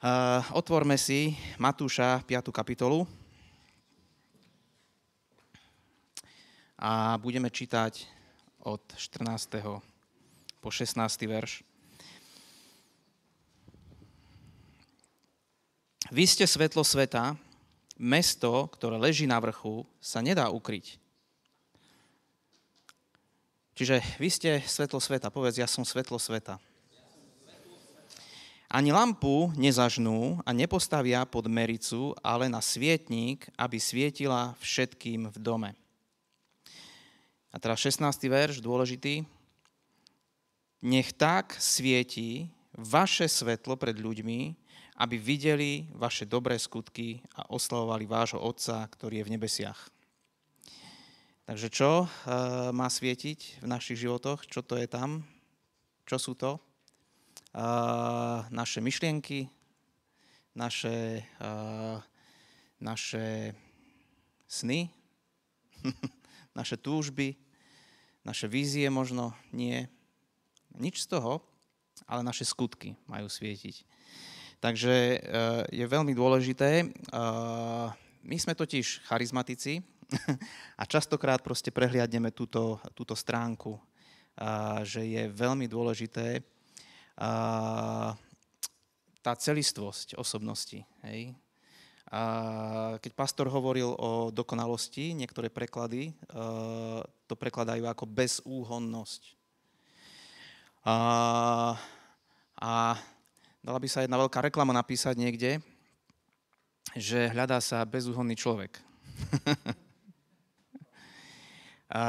Eh, otvorme si Matúša 5. kapitolu a budeme čítať od 14. po 16. verš. Vy ste svetlo sveta, mesto, ktoré leží na vrchu, sa nedá ukryť. Čiže vy ste svetlo sveta, povedz, ja som svetlo sveta. Ani lampu nezažnú a nepostavia pod mericu, ale na svietník, aby svietila všetkým v dome. A teraz 16. verš, dôležitý. Nech tak svieti vaše svetlo pred ľuďmi, aby videli vaše dobré skutky a oslavovali vášho Otca, ktorý je v nebesiach. Takže čo eh, má svietiť v našich životoch? Čo to je tam? Čo sú to? naše myšlienky, naše, naše sny, naše túžby, naše vízie možno nie. Nič z toho, ale naše skutky majú svietiť. Takže e, je veľmi dôležité. E, my sme totiž charizmatici a častokrát proste prehliadneme túto, túto stránku, že je veľmi dôležité tá celistvosť osobnosti. Hej? A keď pastor hovoril o dokonalosti, niektoré preklady to prekladajú ako bezúhonnosť. A, a dala by sa jedna veľká reklama napísať niekde, že hľadá sa bezúhonný človek. a,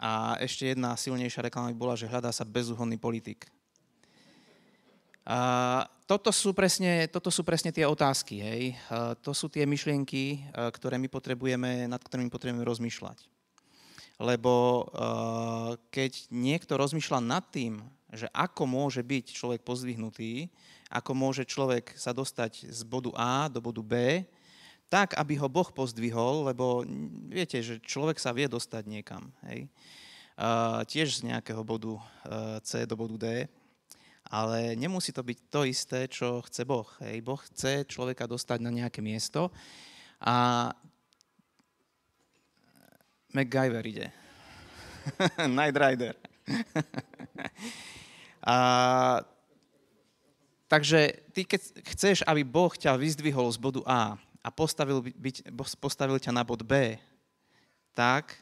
a ešte jedna silnejšia reklama by bola, že hľadá sa bezúhonný politik. A toto sú presne, toto sú presne tie otázky, hej. A e, to sú tie myšlienky, e, ktoré my potrebujeme, nad ktorými potrebujeme rozmýšľať. Lebo e, keď niekto rozmýšľa nad tým, že ako môže byť človek pozdvihnutý, ako môže človek sa dostať z bodu A do bodu B, tak, aby ho Boh pozdvihol, lebo viete, že človek sa vie dostať niekam, hej. Uh, tiež z nejakého bodu uh, C do bodu D ale nemusí to byť to isté, čo chce Boh. Hej. Boh chce človeka dostať na nejaké miesto a MacGyver ide. Night Rider. a, takže ty, keď chceš, aby Boh ťa vyzdvihol z bodu A a postavil, byť, postavil ťa na bod B, tak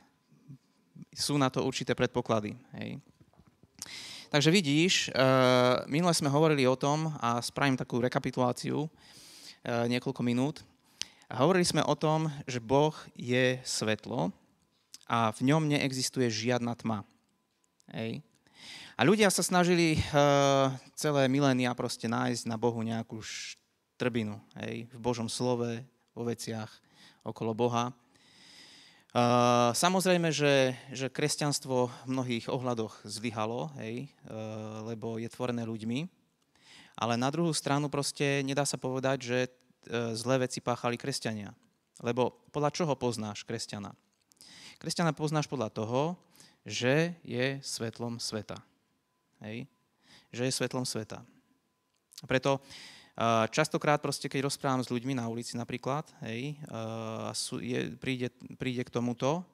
sú na to určité predpoklady. Hej. Takže vidíš, eh, minule sme hovorili o tom a spravím takú rekapituláciu eh, niekoľko minút. Hovorili sme o tom, že Boh je svetlo a v ňom neexistuje žiadna tma. Hej. A ľudia sa snažili eh, celé milénia proste nájsť na Bohu nejakú štrbinu hej, v Božom slove, vo veciach okolo Boha samozrejme, že, že kresťanstvo v mnohých ohľadoch zlyhalo, hej, uh, lebo je tvorené ľuďmi, ale na druhú stranu proste nedá sa povedať, že uh, zlé veci páchali kresťania. Lebo podľa čoho poznáš kresťana? Kresťana poznáš podľa toho, že je svetlom sveta. Hej? Že je svetlom sveta. Preto Častokrát proste, keď rozprávam s ľuďmi na ulici napríklad, hej, sú, je, príde, príde k tomuto,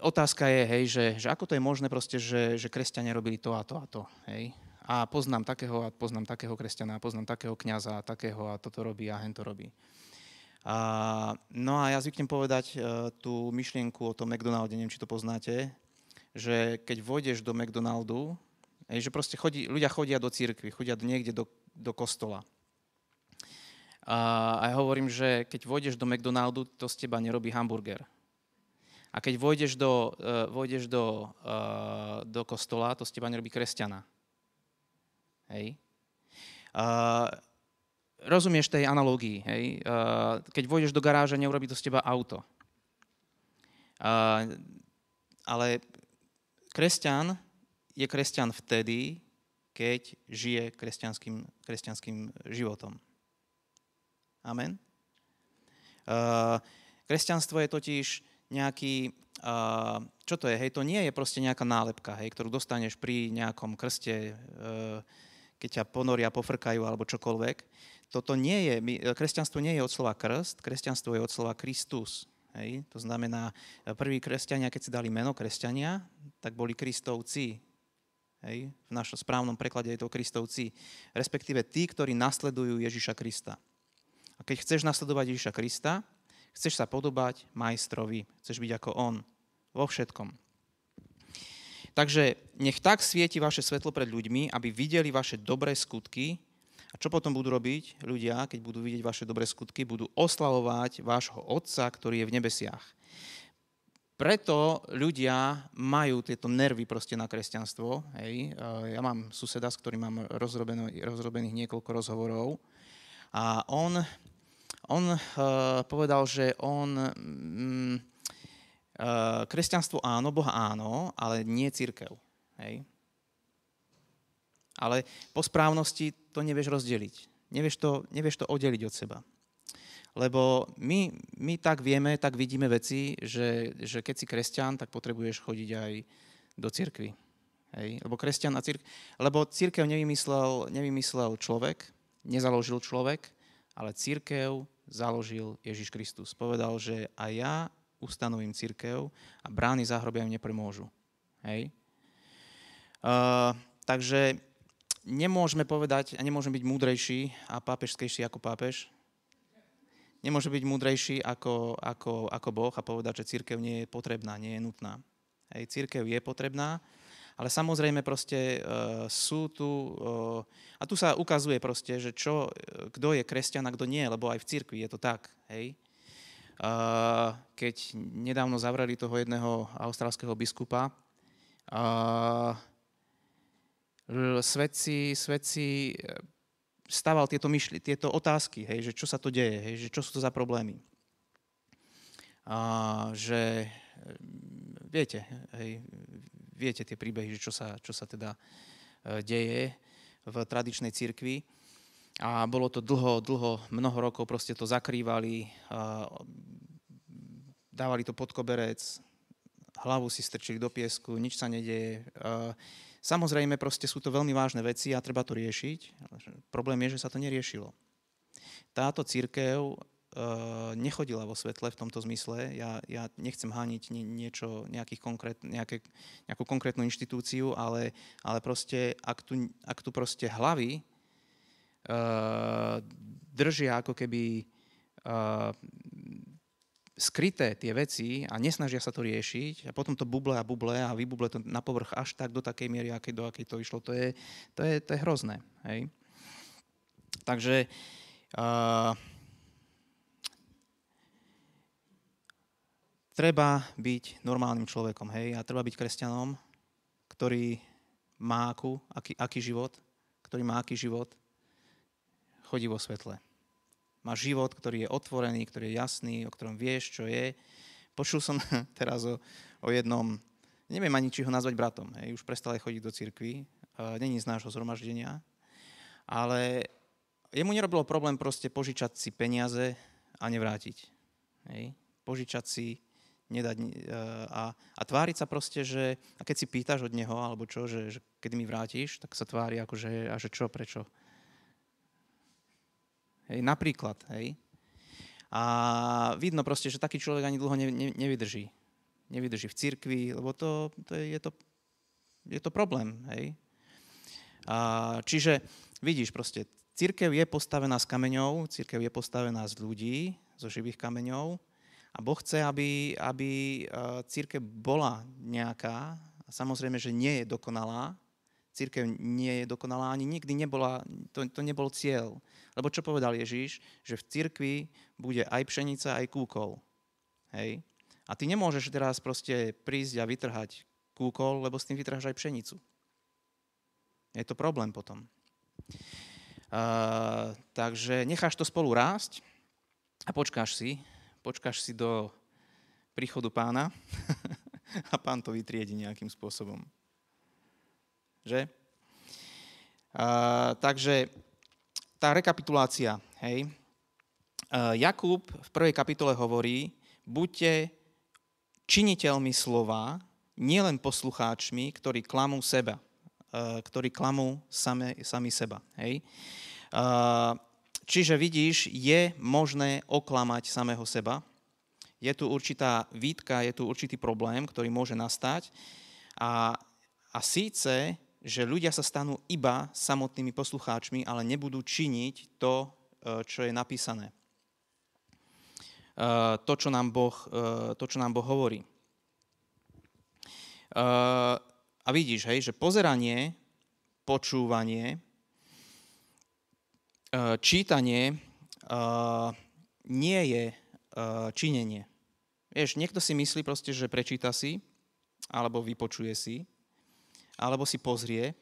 otázka je, hej, že, že ako to je možné proste, že, že kresťania robili to a to a to, hej. A poznám takého a poznám takého kresťana, a poznám takého kňaza a takého a toto robí a hen to robí. A, no a ja zvyknem povedať uh, tú myšlienku o tom McDonalde, neviem, či to poznáte, že keď vôjdeš do McDonaldu, Hej, že proste chodí, ľudia chodia do církvy, chodia do, niekde do, do kostola. A, a ja hovorím, že keď vôjdeš do McDonaldu, to z teba nerobí hamburger. A keď vôjdeš do, uh, vôjdeš do, uh, do kostola, to z teba nerobí kresťana. Hej? Uh, rozumieš tej analogii, hej? Uh, keď vôjdeš do garáže, neurobi to z teba auto. Uh, ale kresťan je kresťan vtedy, keď žije kresťanským, kresťanským životom. Amen. Eh, kresťanstvo je totiž nejaký, eh, čo to je, hej, to nie je proste nejaká nálepka, hej, ktorú dostaneš pri nejakom krste, eh, keď ťa ponoria, pofrkajú alebo čokoľvek. Toto nie je, kresťanstvo nie je od slova krst, kresťanstvo je od slova Kristus. Hej? To znamená, prví kresťania, keď si dali meno kresťania, tak boli kristovci, Hej? V našom správnom preklade je to Kristovci, respektíve tí, ktorí nasledujú Ježiša Krista. A keď chceš nasledovať Ježiša Krista, chceš sa podobať majstrovi, chceš byť ako on vo všetkom. Takže nech tak svieti vaše svetlo pred ľuďmi, aby videli vaše dobré skutky. A čo potom budú robiť ľudia, keď budú vidieť vaše dobré skutky? Budú oslavovať vášho Otca, ktorý je v nebesiach. Preto ľudia majú tieto nervy proste na kresťanstvo. Hej. E, ja mám suseda, s ktorým mám rozrobených niekoľko rozhovorov a on, on uh, povedal, že on... Mm, uh, kresťanstvo áno, Boha áno, ale nie církev. Hej. Ale po správnosti to nevieš rozdeliť. Nevieš to, nevieš to oddeliť od seba lebo my, my tak vieme, tak vidíme veci, že, že keď si kresťan, tak potrebuješ chodiť aj do cirkvi. Hej? Lebo kresťan a církev, lebo církev nevymyslel, nevymyslel človek, nezaložil človek, ale církev založil Ježiš Kristus. Povedal, že aj ja ustanovím církev a brány záhrobia im nepremôžu. Hej? Uh, takže nemôžeme povedať a nemôžeme byť múdrejší a pápežskejší ako pápež, nemôže byť múdrejší ako, ako, ako Boh a povedať, že církev nie je potrebná, nie je nutná. Hej, církev je potrebná, ale samozrejme proste e, sú tu, e, a tu sa ukazuje proste, že čo, e, kto je kresťan a kto nie, lebo aj v církvi je to tak, hej. E, keď nedávno zavreli toho jedného australského biskupa, e, svedci, svedci stával tieto, myšli, tieto otázky, hej, že čo sa to deje, hej, že čo sú to za problémy. A, že mm, viete, hej, viete tie príbehy, že čo sa, čo sa teda e, deje v tradičnej cirkvi. A bolo to dlho, dlho, mnoho rokov, proste to zakrývali, dávali to pod koberec, hlavu si strčili do piesku, nič sa nedeje. A, Samozrejme, proste sú to veľmi vážne veci a treba to riešiť. Problém je, že sa to neriešilo. Táto církev e, nechodila vo svetle v tomto zmysle. Ja, ja nechcem hániť niečo, konkrét, nejaké, nejakú konkrétnu inštitúciu, ale, ale proste, ak tu, ak tu proste hlavy e, držia ako keby e, skryté tie veci a nesnažia sa to riešiť a potom to buble a buble a vybuble to na povrch až tak do takej miery, akej, do akej to išlo, to je, to je, to je hrozné. Hej? Takže uh, treba byť normálnym človekom, hej, a treba byť kresťanom, ktorý má akú, aký, aký život, ktorý má aký život, chodí vo svetle máš život, ktorý je otvorený, ktorý je jasný, o ktorom vieš, čo je. Počul som teraz o, o jednom, neviem ani, či ho nazvať bratom, hej, už prestal aj chodiť do cirkvi, není z nášho zhromaždenia, ale jemu nerobilo problém proste požičať si peniaze a nevrátiť. Hej. Požičať si, nedať e, a, a tváriť sa proste, že a keď si pýtaš od neho, alebo čo, že, že kedy mi vrátiš, tak sa tvári ako, že a že čo, prečo Hej, napríklad, hej. A vidno proste, že taký človek ani dlho ne, ne, nevydrží. Nevydrží v cirkvi, lebo to, to je, je, to, je to problém, hej. A, čiže vidíš proste, církev je postavená z kameňov, církev je postavená z ľudí, zo živých kameňov a Boh chce, aby, aby církev bola nejaká, samozrejme, že nie je dokonalá, církev nie je dokonalá, ani nikdy nebola, to, to nebol cieľ. Lebo čo povedal Ježíš? Že v cirkvi bude aj pšenica, aj kúkol. Hej? A ty nemôžeš teraz proste prísť a vytrhať kúkol, lebo s tým vytrháš aj pšenicu. Je to problém potom. Uh, takže necháš to spolu rásť a počkáš si, počkáš si do príchodu pána a pán to vytriedi nejakým spôsobom. Že? Uh, takže tá rekapitulácia. Hej. Uh, Jakub v prvej kapitole hovorí, buďte činiteľmi slova, nielen poslucháčmi, ktorí klamú seba, uh, ktorí klamú same, sami seba. Hej. Uh, čiže vidíš, je možné oklamať samého seba. Je tu určitá výtka, je tu určitý problém, ktorý môže nastať. A, a síce že ľudia sa stanú iba samotnými poslucháčmi, ale nebudú činiť to, e, čo je napísané. E, to, čo nám Boh, e, to, čo nám boh hovorí. A vidíš, hej, že pozeranie, počúvanie, čítanie nie je činenie. Vieš, niekto si myslí proste, že prečíta si alebo vypočuje si alebo si pozrie,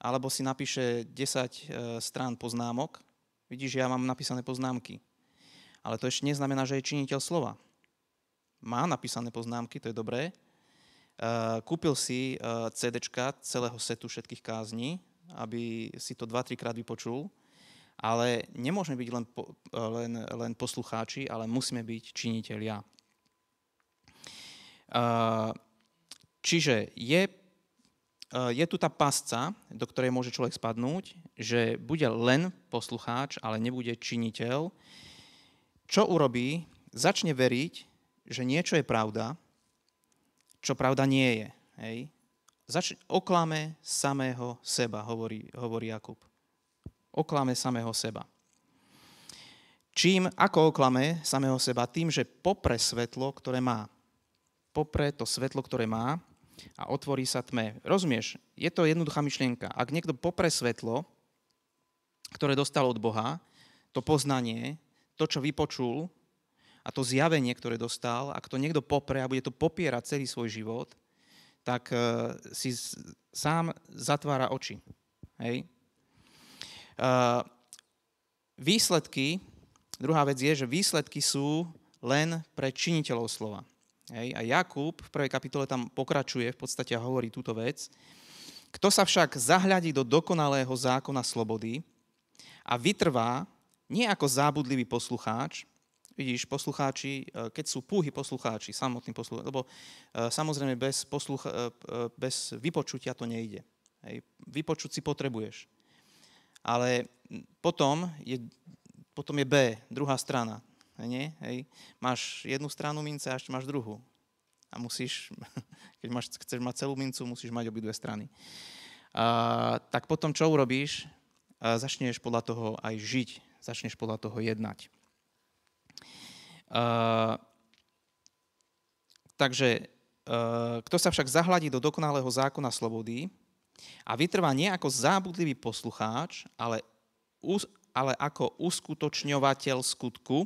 alebo si napíše 10 e, strán poznámok. Vidíš, ja mám napísané poznámky. Ale to ešte neznamená, že je činiteľ slova. Má napísané poznámky, to je dobré. E, kúpil si e, CD celého setu všetkých kázní, aby si to 2-3 krát vypočul. Ale nemôžeme byť len, po, len, len poslucháči, ale musíme byť činiteľia. Čiže je Eh, je tu tá pasca, do ktorej môže človek spadnúť, že bude len poslucháč, ale nebude činiteľ. Čo urobí? Začne veriť, že niečo je pravda, čo pravda nie je. Hej? Začne, oklame samého seba, hovorí, hovorí Jakub. Oklame samého seba. Čím, ako oklame samého seba? Tým, že popre svetlo, ktoré má. Popre to svetlo, ktoré má, a otvorí sa tme. Rozumieš? Je to jednoduchá myšlienka. Ak niekto popre svetlo, ktoré dostal od Boha, to poznanie, to, čo vypočul a to zjavenie, ktoré dostal, ak to niekto popre a bude to popierať celý svoj život, tak e, si sám zatvára oči. Hej? E, výsledky, druhá vec je, že výsledky sú len pre činiteľov slova. Hej, a Jakub v prvej kapitole tam pokračuje v podstate a hovorí túto vec. Kto sa však zahľadí do dokonalého zákona slobody a vytrvá, nie ako zábudlivý poslucháč, vidíš, poslucháči, e, keď sú púhy poslucháči, samotný poslucháč, lebo e, samozrejme bez, posluch- e, bez vypočutia to nejde. Hej, vypočuť si potrebuješ. Ale potom je, potom je B, druhá strana nie? Hej. Máš jednu stranu mince a ešte máš druhú. A musíš, keď máš, chceš mať celú mincu, musíš mať obidve strany. A, tak potom čo urobíš? A začneš podľa toho aj žiť, začneš podľa toho jednať. A, takže, a, kto sa však zahladí do dokonalého zákona slobody a vytrvá nie ako zábudlivý poslucháč, ale, ale ako uskutočňovateľ skutku,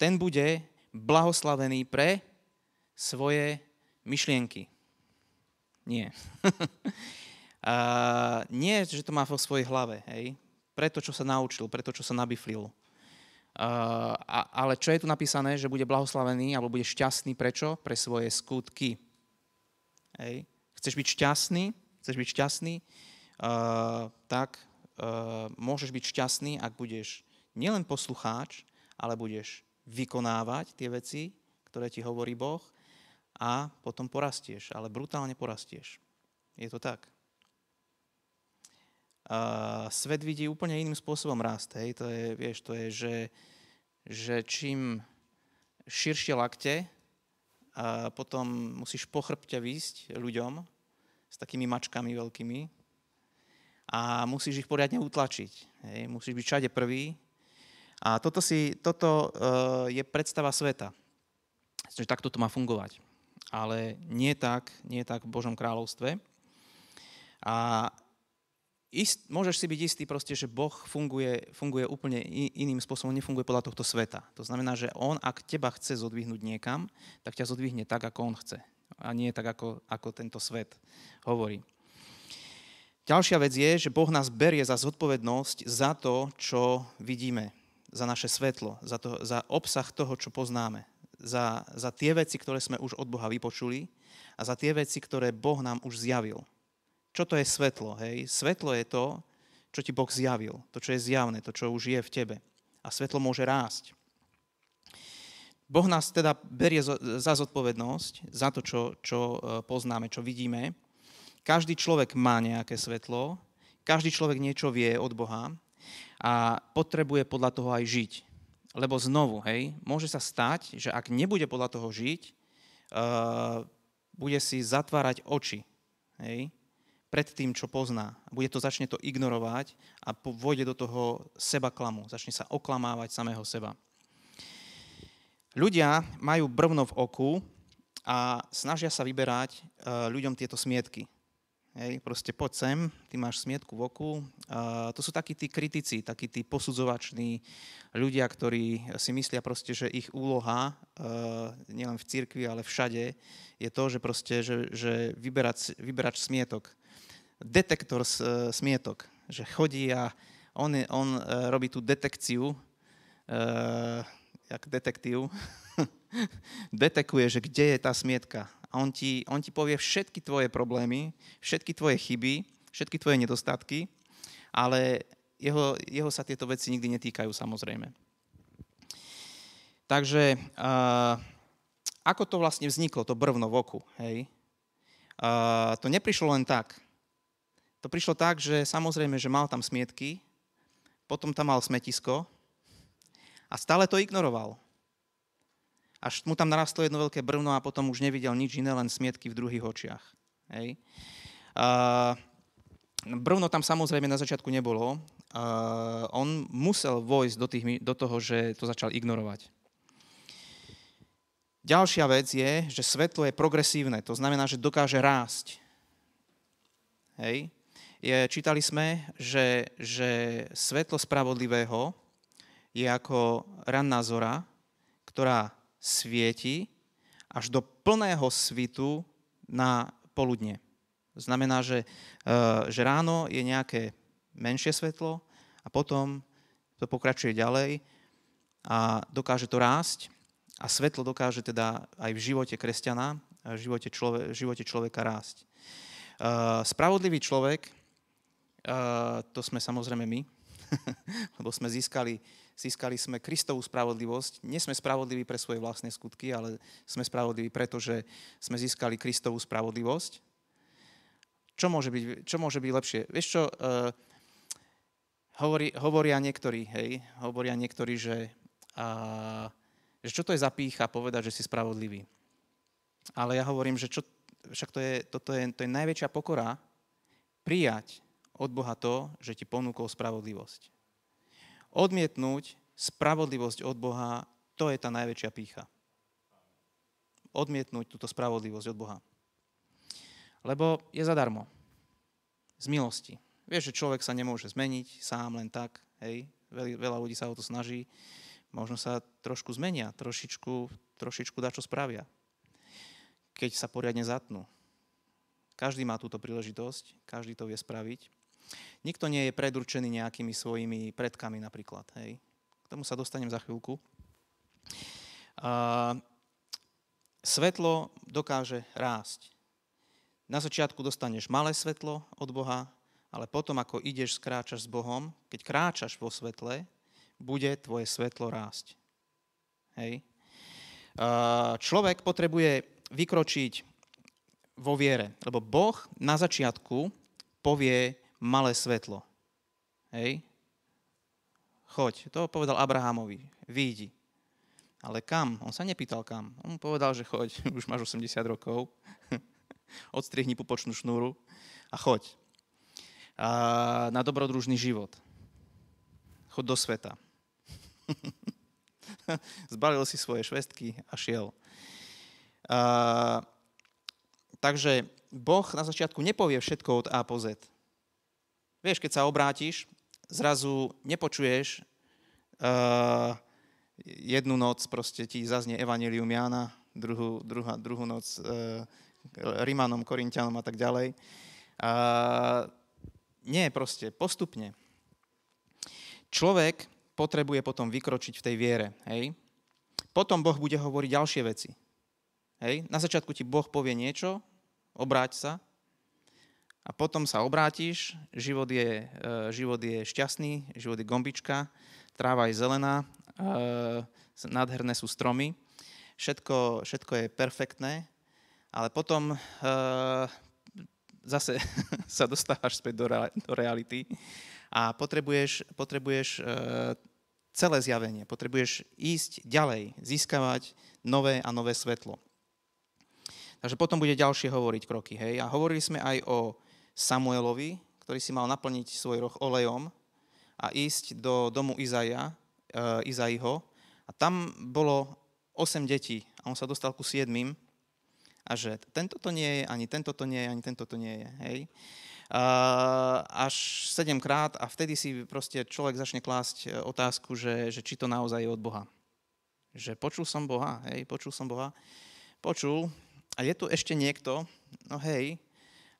ten bude blahoslavený pre svoje myšlienky. Nie. a nie, že to má vo svojej hlave, hej. Pre to, čo sa naučil, pre to, čo sa nabiflil. A, ale čo je tu napísané, že bude blahoslavený alebo bude šťastný, prečo? Pre svoje skutky. Hej. Chceš byť šťastný? Chceš byť šťastný? Uh, tak uh, môžeš byť šťastný, ak budeš nielen poslucháč, ale budeš vykonávať tie veci, ktoré ti hovorí Boh a potom porastieš, ale brutálne porastieš. Je to tak. Uh, svet vidí úplne iným spôsobom rast. Hej. To je, vieš, to je, že, že čím širšie lakte, a potom musíš po výsť ľuďom s takými mačkami veľkými a musíš ich poriadne utlačiť. Hej. Musíš byť všade prvý, a toto, si, toto eh, je predstava sveta, že takto to má fungovať. Ale nie tak, nie tak v Božom kráľovstve. A ist, môžeš si byť istý proste, že Boh funguje, funguje úplne iným spôsobom, nefunguje podľa tohto sveta. To znamená, že On, ak teba chce zodvihnúť niekam, tak ťa zodvihne tak, ako On chce. A nie tak, ako, ako tento svet hovorí. Ďalšia vec je, že Boh nás berie za zodpovednosť za to, čo vidíme za naše svetlo, za, to, za obsah toho, čo poznáme, za, za tie veci, ktoré sme už od Boha vypočuli a za tie veci, ktoré Boh nám už zjavil. Čo to je svetlo? Hej? Svetlo je to, čo ti Boh zjavil, to, čo je zjavné, to, čo už je v tebe. A svetlo môže rásť. Boh nás teda berie za zodpovednosť za to, čo, čo e, poznáme, čo vidíme. Každý človek má nejaké svetlo, každý človek niečo vie od Boha a potrebuje podľa toho aj žiť. Lebo znovu, hej, môže sa stať, že ak nebude podľa toho žiť, uh, bude si zatvárať oči hej, pred tým, čo pozná. Bude to, začne to ignorovať a vôjde do toho seba klamu. Začne sa oklamávať samého seba. Ľudia majú brvno v oku a snažia sa vyberať uh, ľuďom tieto smietky. Hej, proste poď sem, ty máš smietku v oku. A to sú takí tí kritici, takí tí posudzovační ľudia, ktorí si myslia proste, že ich úloha, e, nielen v cirkvi, ale všade, je to, že proste, že, že vyberať, vyberač smietok, detektor s, e, smietok, že chodí a on, je, on e, robí tú detekciu, e, jak detektív, detekuje, že kde je tá smietka a on ti, on ti povie všetky tvoje problémy, všetky tvoje chyby, všetky tvoje nedostatky, ale jeho, jeho sa tieto veci nikdy netýkajú samozrejme. Takže uh, ako to vlastne vzniklo, to brvno v oku, hej? Uh, to neprišlo len tak. To prišlo tak, že samozrejme, že mal tam smietky, potom tam mal smetisko a stále to ignoroval až mu tam narastlo jedno veľké brvno a potom už nevidel nič iné, len smietky v druhých očiach. Hej. Uh, brvno tam samozrejme na začiatku nebolo. Uh, on musel vojsť do, tých, do toho, že to začal ignorovať. Ďalšia vec je, že svetlo je progresívne, to znamená, že dokáže rásť. Hej. Je, čítali sme, že, že svetlo spravodlivého je ako ranná zora, ktorá svieti až do plného svitu na poludne. Znamená, že, eh, že ráno je nejaké menšie svetlo a potom to pokračuje ďalej a dokáže to rásť a svetlo dokáže teda aj v živote kresťana, eh, v živote, človek, v živote človeka rásť. Eh, spravodlivý človek, to sme samozrejme my, lebo sme získali Získali sme Kristovú spravodlivosť. Nie sme spravodliví pre svoje vlastné skutky, ale sme spravodliví preto, že sme získali Kristovú spravodlivosť. Čo môže byť, čo môže byť lepšie? Vieš čo, uh, hovorí, hovoria niektorí, hej, hovoria niektorí, že, uh, že čo to je za pícha povedať, že si spravodlivý. Ale ja hovorím, že čo, však to je, toto je, to je najväčšia pokora prijať od Boha to, že ti ponúkol spravodlivosť. Odmietnúť spravodlivosť od Boha, to je tá najväčšia pícha. Odmietnúť túto spravodlivosť od Boha. Lebo je zadarmo. Z milosti. Vieš, že človek sa nemôže zmeniť sám len tak, hej? Veľa ľudí sa o to snaží. Možno sa trošku zmenia, trošičku, trošičku dačo spravia. Keď sa poriadne zatnú. Každý má túto príležitosť, každý to vie spraviť. Nikto nie je predurčený nejakými svojimi predkami napríklad. Hej. K tomu sa dostanem za chvíľku. A svetlo dokáže rásť. Na začiatku dostaneš malé svetlo od Boha, ale potom, ako ideš, skráčaš s Bohom, keď kráčaš vo svetle, bude tvoje svetlo rásť. Hej. Človek potrebuje vykročiť vo viere, lebo Boh na začiatku povie malé svetlo. Hej? Choď. To povedal Abrahamovi. Výjdi. Ale kam? On sa nepýtal kam. On povedal, že choď, už máš 80 rokov. Odstrihni pupočnú šnúru a choď. A na dobrodružný život. Choď do sveta. Zbalil si svoje švestky a šiel. A, takže Boh na začiatku nepovie všetko od A po Z. Vieš, keď sa obrátiš, zrazu nepočuješ uh, jednu noc, proste ti zaznie Evangelium Jána, druhú, druhá, druhú noc uh, eh, Rimanom, Korintianom a tak ďalej. Uh, nie, proste postupne. Človek potrebuje potom vykročiť v tej viere. Hej? Potom Boh bude hovoriť ďalšie veci. Hej? Na začiatku ti Boh povie niečo, obráť sa, a potom sa obrátiš, život je, e, život je šťastný, život je gombička, tráva je zelená, e, nádherné sú stromy, všetko, všetko je perfektné, ale potom e, zase sa dostávaš späť do, reality a potrebuješ, potrebuješ celé zjavenie, potrebuješ ísť ďalej, získavať nové a nové svetlo. Takže potom bude ďalšie hovoriť kroky. Hej? A hovorili sme aj o Samuelovi, ktorý si mal naplniť svoj roh olejom a ísť do domu Izaja, e, Izaiho. A tam bolo 8 detí a on sa dostal ku 7 a že tento to nie je, ani tento to nie je, ani tento to nie je. Hej? Eh, až 7 krát a vtedy si proste človek začne klásť eh, otázku, že, že či to naozaj je od Boha. Že počul som Boha, hej, počul som Boha, počul a je tu ešte niekto, no hej,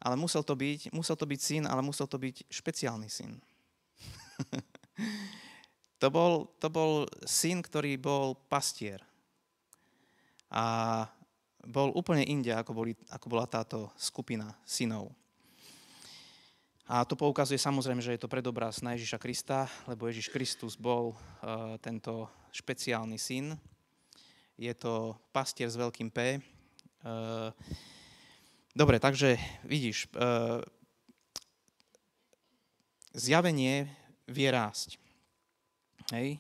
ale musel to byť, musel to byť syn, ale musel to byť špeciálny syn. to, bol, to bol syn, ktorý bol pastier. A bol úplne india, ako, boli, ako bola táto skupina synov. A to poukazuje samozrejme, že je to predobraz na Ježiša Krista, lebo Ježiš Kristus bol uh, tento špeciálny syn. Je to pastier s veľkým P. Uh, Dobre, takže vidíš, uh, zjavenie vie rásť. Hej?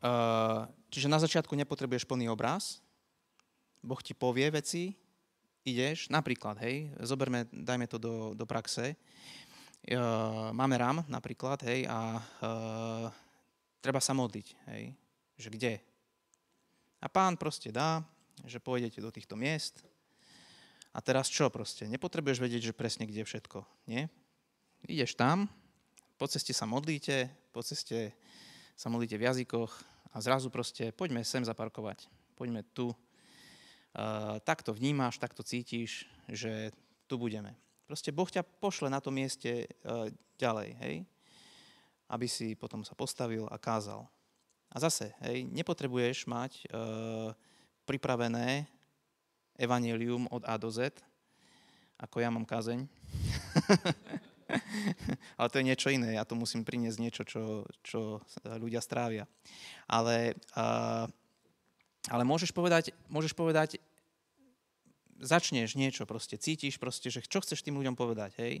Uh, čiže na začiatku nepotrebuješ plný obraz. Boh ti povie veci, ideš, napríklad, hej, zoberme, dajme to do, do praxe. Uh, máme rám napríklad, hej, a uh, treba sa modliť, hej, že kde. A pán proste dá, že pôjdete do týchto miest, a teraz čo proste? Nepotrebuješ vedieť, že presne kde všetko, nie? Ideš tam, po ceste sa modlíte, po ceste sa modlíte v jazykoch a zrazu proste poďme sem zaparkovať, poďme tu. E, tak to vnímaš, tak to cítiš, že tu budeme. Proste Boh ťa pošle na to mieste e, ďalej, hej? Aby si potom sa postavil a kázal. A zase, hej, nepotrebuješ mať e, pripravené Evanelium od A do Z, ako ja mám kázeň. Ale to je niečo iné, ja to musím priniesť niečo, čo, čo ľudia strávia. Ale, uh, ale môžeš, povedať, môžeš povedať, začneš niečo proste, cítiš proste, že čo chceš tým ľuďom povedať, hej?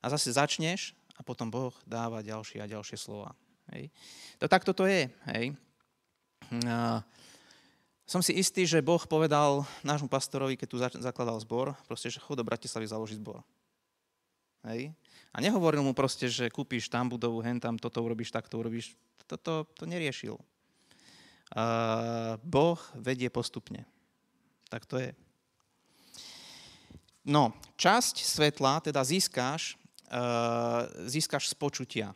A zase začneš a potom Boh dáva ďalšie a ďalšie slova. Hej? To takto to je, hej? Uh, som si istý, že Boh povedal nášmu pastorovi, keď tu zakladal zbor, proste, že chod do Bratislavy založiť zbor. Hej? A nehovoril mu proste, že kúpiš tam budovu, hen tam, toto urobíš, takto urobíš. Toto to neriešil. Uh, boh vedie postupne. Tak to je. No, časť svetla teda získáš, uh, získáš z počutia.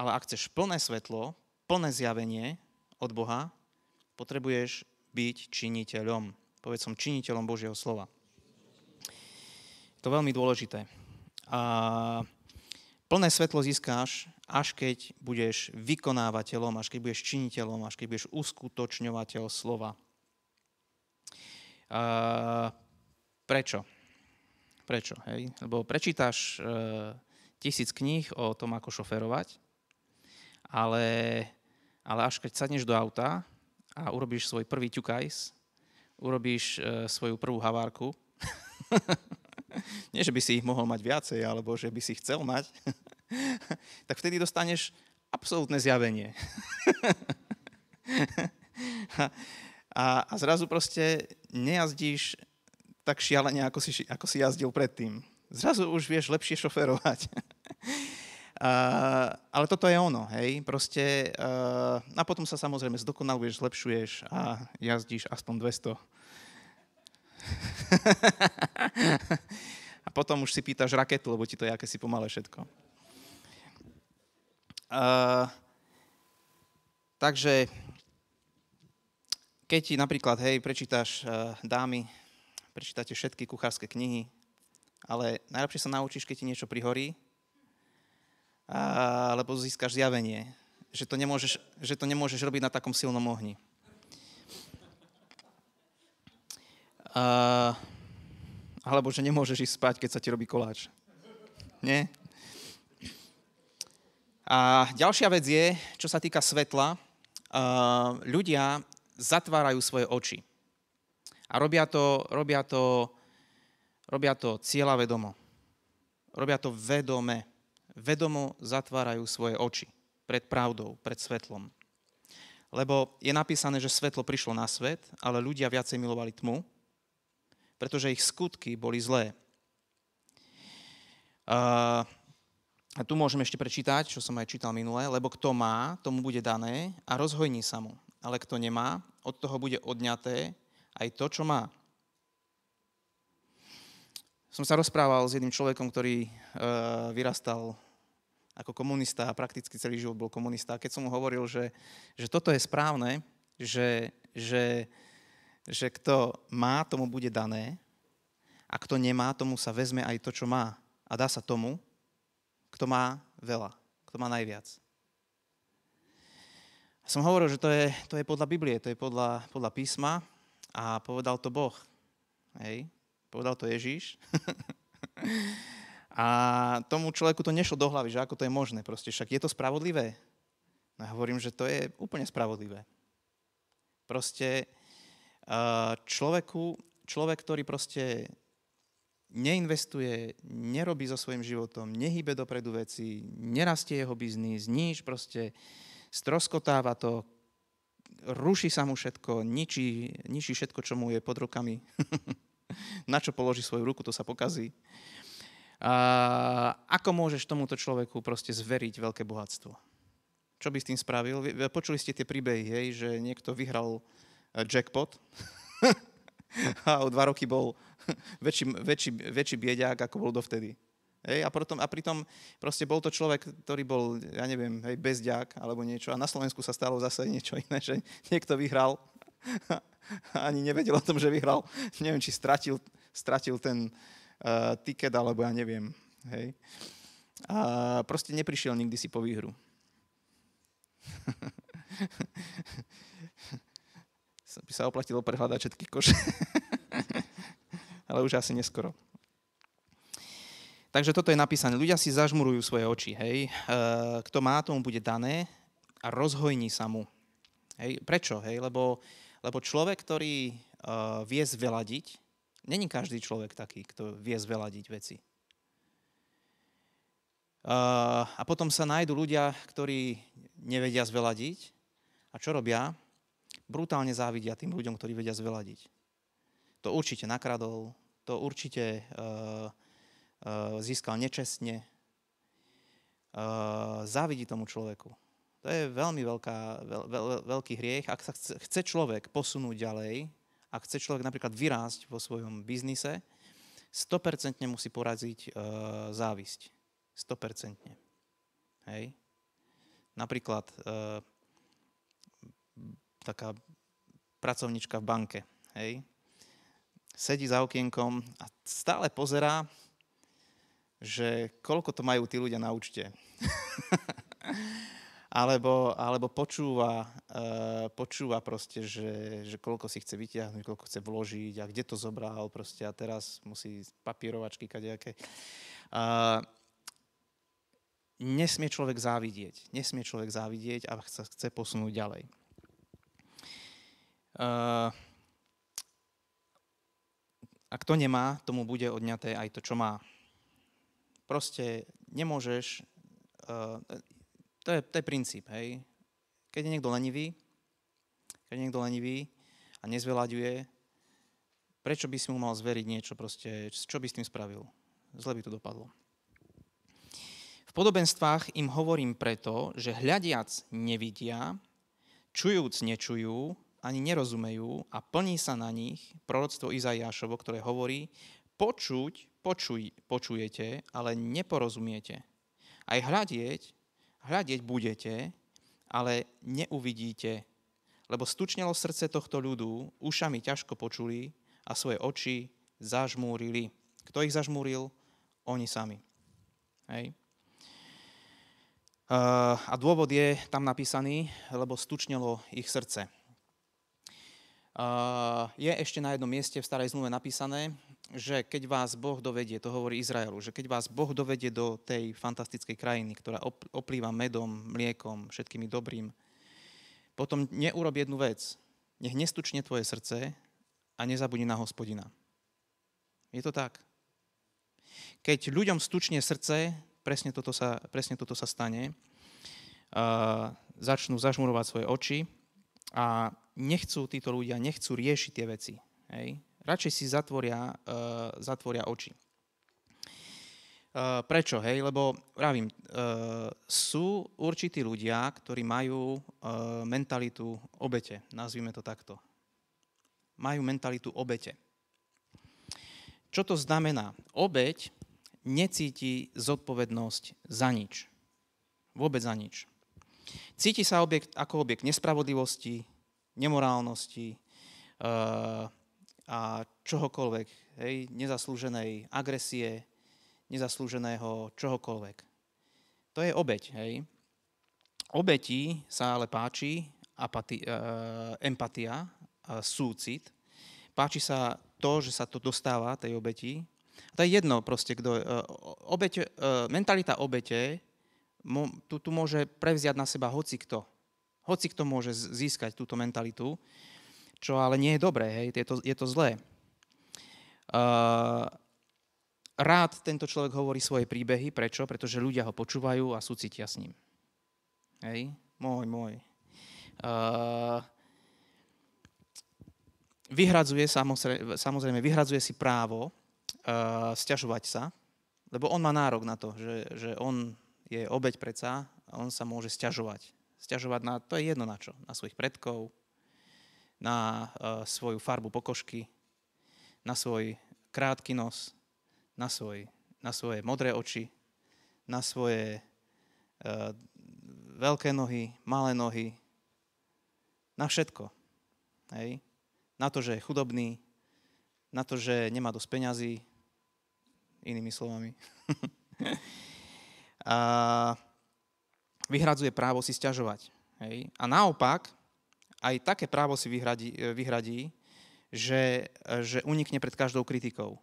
Ale ak chceš plné svetlo, plné zjavenie od Boha, potrebuješ byť činiteľom. Povedz som činiteľom Božieho slova. Je to veľmi dôležité. A plné svetlo získáš, až keď budeš vykonávateľom, až keď budeš činiteľom, až keď budeš uskutočňovateľ slova. A prečo? Prečo? Hej? Lebo prečítaš e, tisíc kníh o tom, ako šoferovať, ale, ale až keď sadneš do auta a urobíš svoj prvý ťukajs, urobíš e, svoju prvú havárku. Nie, že by si ich mohol mať viacej, alebo že by si ich chcel mať. tak vtedy dostaneš absolútne zjavenie. a, a zrazu proste nejazdíš tak šialene, ako si, ako si jazdil predtým. Zrazu už vieš lepšie šoferovať. Eh, ale toto je ono, hej, proste, uh, a potom sa samozrejme zdokonaluješ, zlepšuješ a jazdíš aspoň 200. a potom už si pýtaš raketu, lebo ti to je akési pomalé všetko. Uh, takže, keď ti napríklad, hej, prečítaš uh, dámy, prečítate všetky kuchárske knihy, ale najlepšie sa naučíš, keď ti niečo prihorí, alebo získaš zjavenie. Že to, nemôžeš, že to nemôžeš robiť na takom silnom ohni. A, alebo že nemôžeš ísť spať, keď sa ti robí koláč. Nie? A ďalšia vec je, čo sa týka svetla, ľudia zatvárajú svoje oči. A robia to, robia to, robia to cieľavedomo. Robia to vedome vedomo zatvárajú svoje oči pred pravdou, pred svetlom. Lebo je napísané, že svetlo prišlo na svet, ale ľudia viacej milovali tmu, pretože ich skutky boli zlé. a tu môžeme ešte prečítať, čo som aj čítal minule, lebo kto má, tomu bude dané a rozhojní sa mu. Ale kto nemá, od toho bude odňaté aj to, čo má. Som sa rozprával s jedným človekom, ktorý e, vyrastal ako komunista a prakticky celý život bol komunista. A keď som mu hovoril, že, že toto je správne, že, že, že kto má, tomu bude dané a kto nemá, tomu sa vezme aj to, čo má. A dá sa tomu, kto má veľa, kto má najviac. A som hovoril, že to je, to je podľa Biblie, to je podľa, podľa písma a povedal to Boh. Hej? Povedal to Ježíš. A tomu človeku to nešlo do hlavy, že ako to je možné. Proste však je to spravodlivé. No ja hovorím, že to je úplne spravodlivé. Proste eh, človeku, človek, ktorý proste neinvestuje, nerobí so svojím životom, nehybe dopredu veci, nerastie jeho biznis, nič, proste stroskotáva to, ruší sa mu všetko, ničí, ničí všetko, čo mu je pod rukami. Na čo položí svoju ruku, to sa pokazí. Uh, a ako môžeš tomuto človeku proste zveriť veľké bohatstvo? Čo by s tým spravil? Počuli ste tie príbehy, hej, že niekto vyhral e, jackpot a o dva roky bol väčší, väčší, väčší bieďák, ako bol dovtedy. Hej, a, potom, a pritom proste bol to človek, ktorý bol, ja neviem, hej, bezďák alebo niečo. A na Slovensku sa stalo zase niečo iné, že niekto vyhral a ani nevedel o tom, že vyhral. Neviem, či stratil, stratil ten, uh, uh, ticket alebo ja neviem. Hej. A proste neprišiel nikdy si po výhru. by sa oplatilo prehľadať všetky koše. Ale už asi neskoro. Takže toto je napísané. Ľudia si zažmurujú svoje oči, hej. Kto má, tomu bude dané a rozhojní sa mu. Hej. Prečo, hej? Lebo, lebo človek, ktorý uh, vie zveladiť, Není každý človek taký, kto vie zveladiť veci. A potom sa nájdú ľudia, ktorí nevedia zveladiť. A čo robia? Brutálne závidia tým ľuďom, ktorí vedia zveladiť. To určite nakradol, to určite e, e, získal nečestne. E, závidí tomu človeku. To je veľmi veľká, veľ, veľ, veľký hriech. Ak sa chce, chce človek posunúť ďalej, ak chce človek napríklad vyrásť vo svojom biznise, 100% musí poraziť e, závisť. 100%. Hej? Napríklad e, taká pracovnička v banke, hej? Sedí za okienkom a stále pozerá, že koľko to majú tí ľudia na účte. alebo, alebo počúva, uh, počúva proste, že, že koľko si chce vytiahnuť, koľko chce vložiť a kde to zobral proste a teraz musí papírovačky kadejaké. Uh, nesmie človek závidieť. Nesmie človek závidieť a chce, chce posunúť ďalej. Uh, eh, a to nemá, tomu bude odňaté aj to, čo má. Proste nemôžeš... Eh, to je, to je princíp, hej. Keď je niekto lenivý, keď je niekto lenivý a nezveľaďuje, prečo by si mu mal zveriť niečo proste, čo by s tým spravil? Zle by to dopadlo. V podobenstvách im hovorím preto, že hľadiac nevidia, čujúc nečujú, ani nerozumejú a plní sa na nich proroctvo Izaiášovo, ktoré hovorí, počuť, počuj, počujete, ale neporozumiete. Aj hľadieť, Hľadiť budete, ale neuvidíte, lebo stučnelo srdce tohto ľudu, ušami ťažko počuli a svoje oči zažmúrili. Kto ich zažmúril? Oni sami. Hej. A dôvod je tam napísaný, lebo stučnelo ich srdce. Je ešte na jednom mieste v starej zmluve napísané, že keď vás Boh dovedie, to hovorí Izraelu, že keď vás Boh dovedie do tej fantastickej krajiny, ktorá oplýva medom, mliekom, všetkými dobrým, potom neurob jednu vec. Nech nestučne tvoje srdce a nezabudni na hospodina. Je to tak. Keď ľuďom stučne srdce, presne toto sa, presne toto sa stane, uh, začnú zažmurovať svoje oči a nechcú títo ľudia, nechcú riešiť tie veci. Hej? Radšej si zatvoria, uh, zatvoria oči. Uh, prečo? Hej, lebo pravím, uh, eh, sú určití ľudia, ktorí majú uh, mentalitu obete, nazvime to takto. Majú mentalitu obete. Čo to znamená? Obeť necíti zodpovednosť za nič. Vôbec za nič. Cíti sa objekt, ako objekt nespravodlivosti, nemorálnosti, a čohokoľvek, hej, nezaslúženej agresie, nezaslúženého čohokoľvek. To je obeď, hej. Obeti sa ale páči apati, e, empatia, e, súcit. Páči sa to, že sa to dostáva tej obeti. A to je jedno proste, kto... E, obeť, e, mentalita obete mo, tu, tu môže prevziať na seba hoci kto. Hoci kto môže získať túto mentalitu čo ale nie je dobré, hej, je to, je to zlé. Uh, rád tento človek hovorí svoje príbehy, prečo? Pretože ľudia ho počúvajú a súcitia s ním. Hej, môj, môj. Uh, vyhradzuje, samozrejme, samozrejme, vyhradzuje si právo uh, stiažovať sa, lebo on má nárok na to, že, že on je obeď predsa a on sa môže stiažovať. Stiažovať na, to je jedno na čo, na svojich predkov, na e, svoju farbu pokožky, na svoj krátky nos, na, svoj, na svoje modré oči, na svoje uh, veľké nohy, malé nohy, na všetko. Hej? Na to, že je chudobný, na to, že nemá dosť peňazí, inými slovami. a vyhradzuje právo si stiažovať. Hej? A naopak, aj také právo si vyhradí, e, vyhradí že, e, že unikne pred každou kritikou.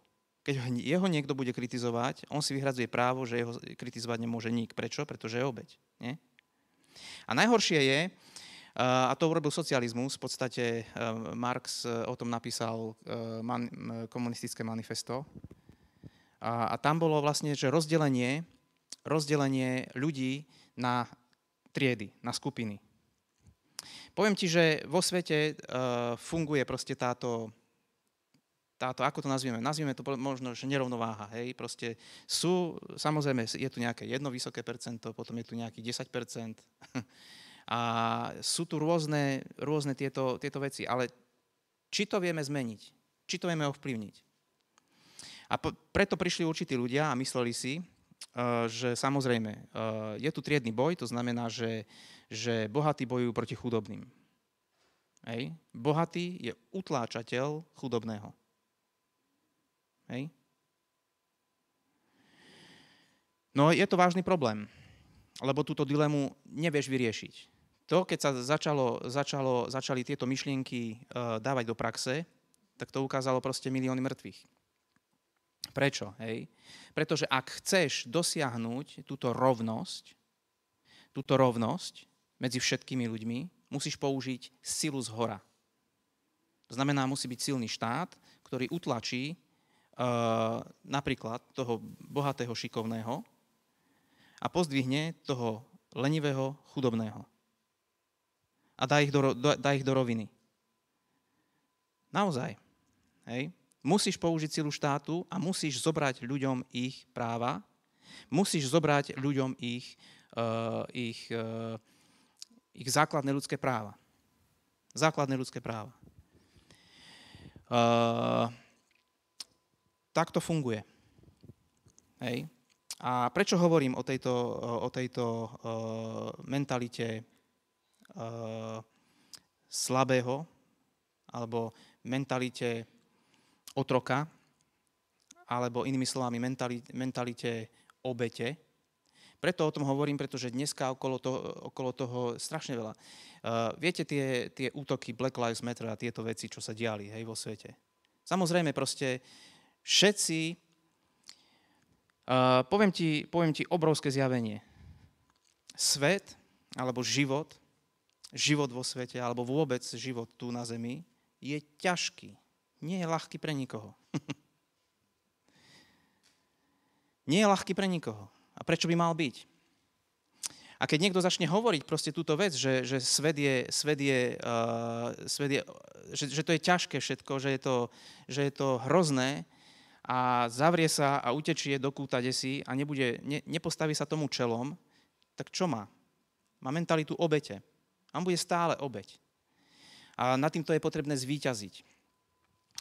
Keď jeho niekto bude kritizovať, on si vyhradzuje právo, že jeho kritizovať nemôže nik. Prečo? Pretože je obeď. Nie? A najhoršie je, e, a to urobil socializmus, v podstate Marx o tom napísal komunistické manifesto. A, a tam bolo vlastne, že rozdelenie, rozdelenie ľudí na triedy, na skupiny. Poviem ti, že vo svete uh, funguje proste táto, táto, ako to nazvieme, nazvieme to možno, že nerovnováha, hej, proste sú, samozrejme, je tu nejaké jedno vysoké percento, potom je tu nejaký 10 a sú tu rôzne, rôzne tieto, tieto veci, ale či to vieme zmeniť, či to vieme ovplyvniť. A po, preto prišli určití ľudia a mysleli si, Ehm, že samozrejme, ehm, je tu triedny boj, to znamená, že, že bohatí bojujú proti chudobným. Hej? Bohatý je utláčateľ chudobného. Hej? No je to vážny problém, lebo túto dilemu nevieš vyriešiť. To, keď sa začalo, začalo, začali tieto myšlienky ehm, dávať do praxe, tak to ukázalo proste milióny mŕtvych. Prečo? Hej? Pretože ak chceš dosiahnuť túto rovnosť, túto rovnosť medzi všetkými ľuďmi, musíš použiť silu z hora. To znamená, musí byť silný štát, ktorý utlačí uh, napríklad toho bohatého šikovného a pozdvihne toho lenivého chudobného. A dá ich do, do, dá ich do roviny. Naozaj. Hej? musíš použiť silu štátu a musíš zobrať ľuďom ich práva, musíš zobrať ľuďom ich, uh, ich, uh, ich základné ľudské práva. Základné ľudské práva. Uh, tak to funguje. Hej. A prečo hovorím o tejto, o tejto uh, mentalite uh, slabého alebo mentalite otroka, alebo inými slovami mentalite, mentalite obete. Preto o tom hovorím, pretože dneska okolo toho, okolo toho strašne veľa. Uh, viete tie, tie útoky Black Lives Matter a tieto veci, čo sa diali hej, vo svete. Samozrejme, proste všetci... Uh, poviem, ti, poviem ti obrovské zjavenie. Svet, alebo život, život vo svete, alebo vôbec život tu na Zemi, je ťažký nie je ľahký pre nikoho. nie je ľahký pre nikoho. A prečo by mal byť? A keď niekto začne hovoriť proste túto vec, že, že svet je, svet je, uh, svet je že, že to je ťažké všetko, že je to, že je to hrozné a zavrie sa a utečie do kúta desi a nebude, ne, nepostaví sa tomu čelom, tak čo má? Má mentalitu obete. On bude stále obeť. A nad týmto je potrebné zvíťaziť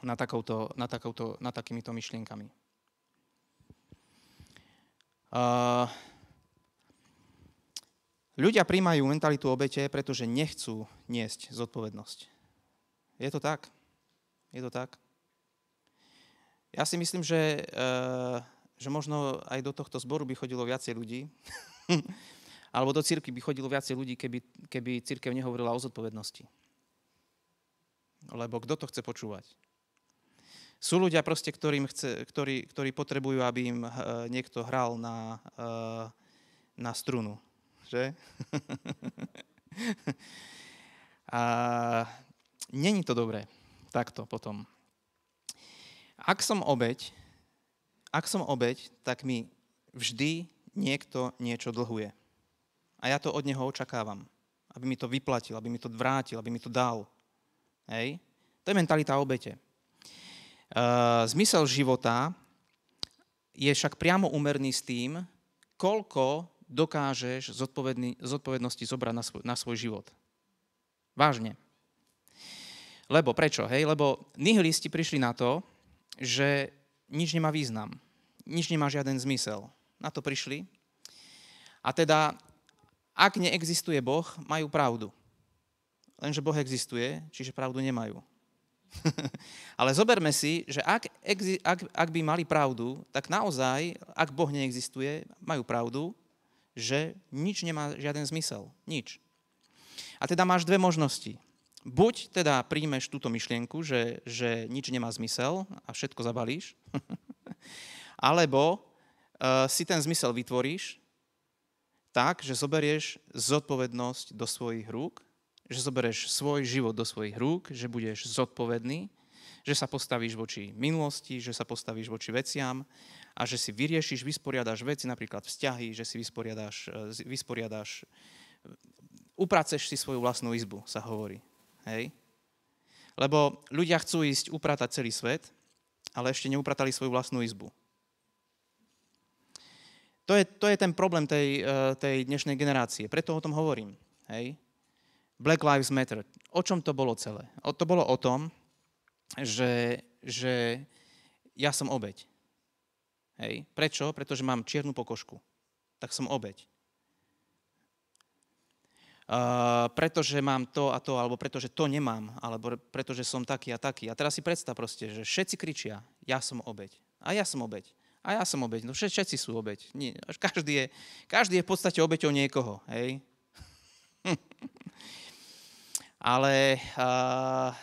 na, takouto, na, takouto, na takýmito myšlienkami. Uh, ľudia príjmajú mentalitu obete, pretože nechcú niesť zodpovednosť. Je to tak? Je to tak? Ja si myslím, že, uh, že možno aj do tohto zboru by chodilo viacej ľudí, alebo do cirkvi by chodilo viacej ľudí, keby, keby církev nehovorila o zodpovednosti. Lebo kto to chce počúvať? Sú ľudia proste, ktorým chce, ktorí, ktorí potrebujú, aby im eh, niekto hral na, eh, na strunu. Že? A není to dobré. Takto potom. Ak som obeď, ak som obeď, tak mi vždy niekto niečo dlhuje. A ja to od neho očakávam. Aby mi to vyplatil, aby mi to vrátil, aby mi to dal. Hej? To je mentalita obete. Eh, zmysel života je však priamo úmerný s tým, koľko dokážeš zodpovednosti zobrať na svoj, na svoj život. Vážne. Lebo prečo? Hej? Lebo nihilisti prišli na to, že nič nemá význam. Nič nemá žiaden zmysel. Na to prišli. A teda, ak neexistuje Boh, majú pravdu. Lenže Boh existuje, čiže pravdu nemajú. Ale zoberme si, že ak, ak, ak by mali pravdu, tak naozaj, ak Boh neexistuje, majú pravdu, že nič nemá žiaden zmysel. Nič. A teda máš dve možnosti. Buď teda príjmeš túto myšlienku, že, že nič nemá zmysel a všetko zabalíš, alebo uh, si ten zmysel vytvoríš tak, že zoberieš zodpovednosť do svojich rúk že zoberieš svoj život do svojich rúk, že budeš zodpovedný, že sa postavíš voči minulosti, že sa postavíš voči veciam a že si vyriešiš, vysporiadaš veci, napríklad vzťahy, že si vysporiadaš, e, vysporiadaš e, upraceš si svoju vlastnú izbu, sa hovorí. Hej? Lebo ľudia chcú ísť upratať celý svet, ale ešte neupratali svoju vlastnú izbu. To je, to je ten problém tej, e, tej dnešnej generácie. Preto o tom hovorím. Hej? Black Lives Matter. O čom to bolo celé? O, to bolo o tom, že, že ja som obeď. Hej. Prečo? Pretože mám čiernu pokožku. Tak som obeď. Uh, pretože mám to a to, alebo pretože to nemám, alebo pretože som taký a taký. A teraz si predstav proste, že všetci kričia, ja som obeď. A ja som obeď. A ja som obeď. No všetci sú obeď. Nie, každý, je, každý je v podstate obeťou niekoho. Hej? Ale uh,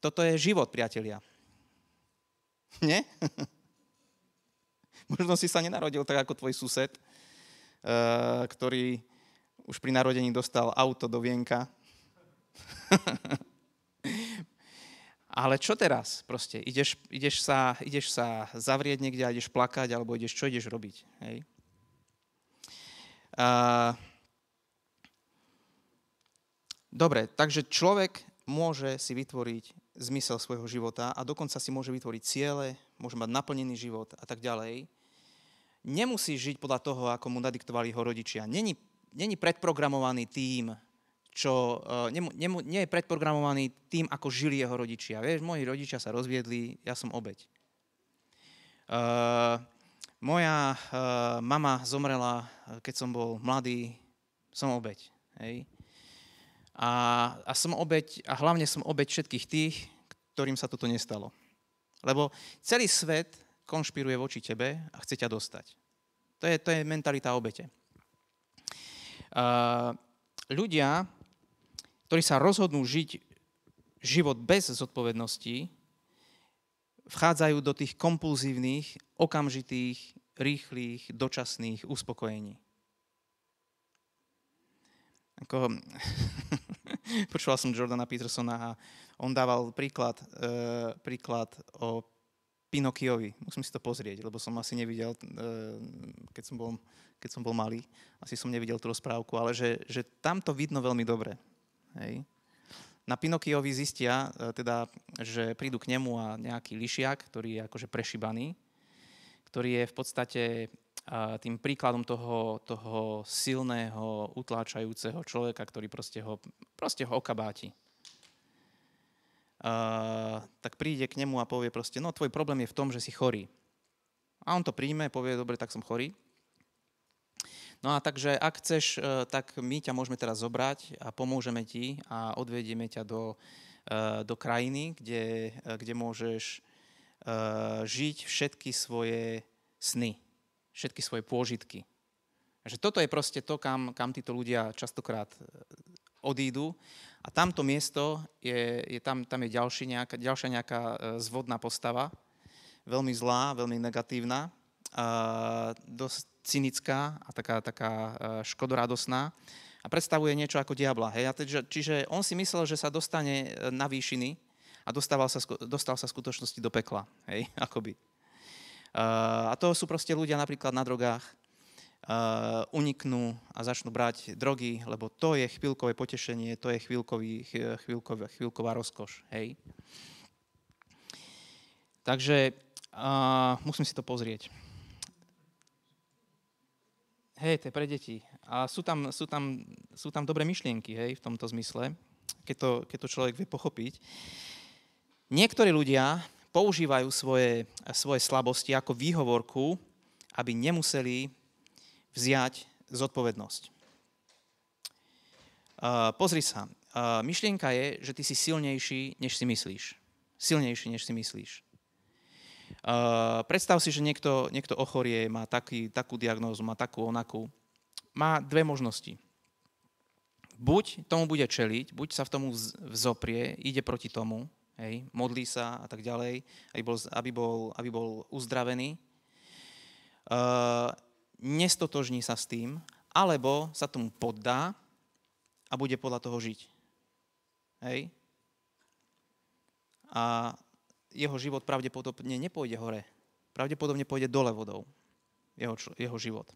toto je život, priatelia. Nie? Možno si sa nenarodil tak ako tvoj sused, uh, ktorý už pri narodení dostal auto do vienka. Ale čo teraz? Proste ideš, ideš, sa, ideš sa zavrieť niekde a ideš plakať, alebo ideš, čo ideš robiť? Hej? Uh, Dobre, takže človek môže si vytvoriť zmysel svojho života a dokonca si môže vytvoriť ciele, môže mať naplnený život a tak ďalej. Nemusí žiť podľa toho, ako mu nadiktovali jeho rodičia. Není, není predprogramovaný tým, čo, eh, nemu, nemu, nie je predprogramovaný tým, ako žili jeho rodičia. Vieš, moji rodičia sa rozviedli, ja som obeď. Uh, moja uh, mama zomrela, keď som bol mladý, som obeď. Hej? A, a som obeď, a hlavne som obeď všetkých tých, ktorým sa toto nestalo. Lebo celý svet konšpiruje voči tebe a chce ťa dostať. To je, to je mentalita obete. Uh, ľudia, ktorí sa rozhodnú žiť život bez zodpovednosti, vchádzajú do tých kompulzívnych, okamžitých, rýchlych, dočasných uspokojení. Ako... počúval som Jordana Petersona a on dával príklad, uh, príklad o Pinokiovi. Musím si to pozrieť, lebo som asi nevidel, uh, keď som bol, keď som bol malý, asi som nevidel tú rozprávku, ale že, že tam to vidno veľmi dobre. Hej. Na Pinokiovi zistia, uh, teda, že prídu k nemu a nejaký lišiak, ktorý je akože prešibaný, ktorý je v podstate tým príkladom toho, toho silného, utláčajúceho človeka, ktorý proste ho, proste ho okabáti. Uh, tak príde k nemu a povie proste, no tvoj problém je v tom, že si chorý. A on to príjme, povie, dobre, tak som chorý. No a takže, ak chceš, e, tak my ťa môžeme teraz zobrať a pomôžeme ti a odvedieme ťa do, uh, do krajiny, kde, e, kde môžeš uh, žiť všetky svoje sny všetky svoje pôžitky. Takže toto je proste to, kam, kam títo ľudia častokrát e, odídu. A tamto miesto, je, je tam, tam je ďalší nejaká, ďalšia nejaká e, zvodná postava, veľmi zlá, veľmi negatívna, e, dosť cynická a taká, taká škodoradosná a predstavuje niečo ako diabla. Hej? A čiže on si myslel, že sa dostane na výšiny a dostával sa, dostal sa v skutočnosti do pekla, hej? akoby. Eh, a to sú proste ľudia napríklad na drogách, Uh, uniknú a začnú brať drogy, lebo to je chvíľkové potešenie, to je chvíľkový, chvíľkový, chvíľková rozkoš, hej. Takže uh, musím si to pozrieť. Hej, to je pre deti. A sú tam, sú tam, sú tam dobré myšlienky, hej, v tomto zmysle, keď to, keď to človek vie pochopiť. Niektorí ľudia používajú svoje, svoje slabosti ako výhovorku, aby nemuseli vziať zodpovednosť. E, pozri sa, e, myšlienka je, že ty si silnejší, než si myslíš. Silnejší, než si myslíš. E, predstav si, že niekto, niekto ochorie, má taký, takú diagnózu, má takú onakú. Má dve možnosti. Buď tomu bude čeliť, buď sa v tomu vzoprie, ide proti tomu, hej, modlí sa a tak ďalej, aby bol, aby bol, aby bol uzdravený. Uh, nestotožní sa s tým, alebo sa tomu poddá a bude podľa toho žiť. Hej? A jeho život pravdepodobne nepôjde hore. Pravdepodobne pôjde dole vodou. Jeho, jeho život.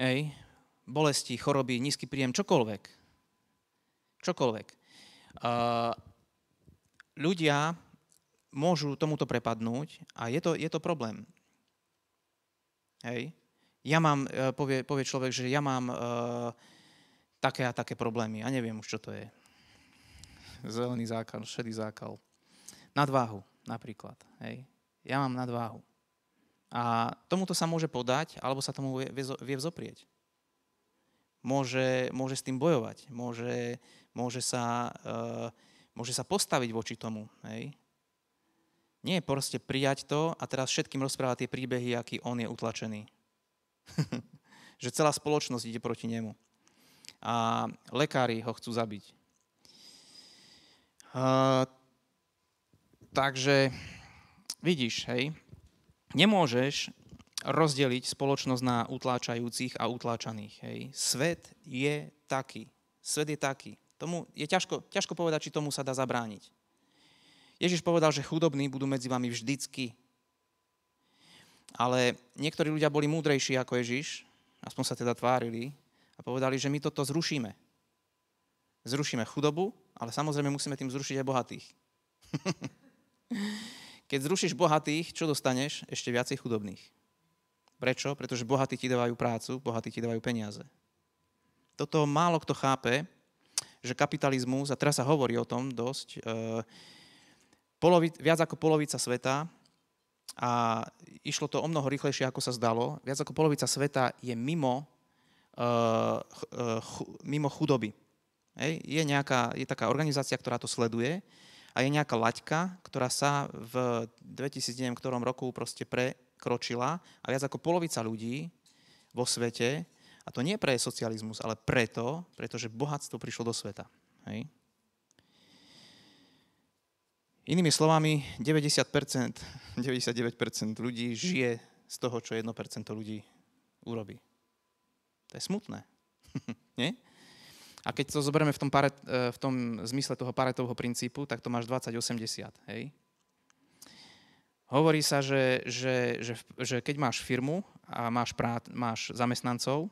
Hej? Bolesti, choroby, nízky príjem, čokoľvek. Čokoľvek ľudia môžu tomuto prepadnúť a je to, je to problém. Hej. Ja mám, e, povie, povie človek, že ja mám uh, také a také problémy. Ja neviem už, čo to je. Zelený zákal, šedý zákal. Nadváhu napríklad. Hej. Ja mám nadváhu. A tomuto sa môže podať, alebo sa tomu vie, vie vzoprieť. Môže, môže s tým bojovať, môže môže sa, eh, môže sa postaviť voči tomu. Hej? Nie je proste prijať to a teraz všetkým rozprávať tie príbehy, aký on je utlačený. že celá spoločnosť ide proti nemu. A lekári ho chcú zabiť. Uh, takže vidíš, hej, nemôžeš rozdeliť spoločnosť na utláčajúcich a utláčaných. Hej. Svet je taký. Svet je taký. Tomu je ťažko, ťažko povedať, či tomu sa dá zabrániť. Ježiš povedal, že chudobní budú medzi vami vždycky. Ale niektorí ľudia boli múdrejší ako Ježiš, aspoň sa teda tvárili, a povedali, že my toto zrušíme. Zrušíme chudobu, ale samozrejme musíme tým zrušiť aj bohatých. Keď zrušíš bohatých, čo dostaneš? Ešte viacej chudobných. Prečo? Pretože bohatí ti dávajú prácu, bohatí ti dávajú peniaze. Toto málo kto chápe, že kapitalizmus, a teraz sa hovorí o tom dosť, e, viac ako polovica sveta, a išlo to o mnoho rýchlejšie, ako sa zdalo, viac ako polovica sveta je mimo, e, e, mimo chudoby. Hej, je, nejaká, je taká organizácia, ktorá to sleduje a je nejaká laťka, ktorá sa v 2009 ktorom roku proste prekročila a viac ako polovica ľudí vo svete a to nie pre socializmus, ale preto, pretože bohatstvo prišlo do sveta. Hej? Inými slovami, 90%, 99% ľudí žije z toho, čo 1% ľudí urobí. To je smutné. nie? A keď to zoberieme v tom, pare, e, v tom zmysle toho paretovho princípu, tak to máš 20-80. Hej? Hovorí sa, že, že, že, že keď máš firmu a máš, prát, máš zamestnancov,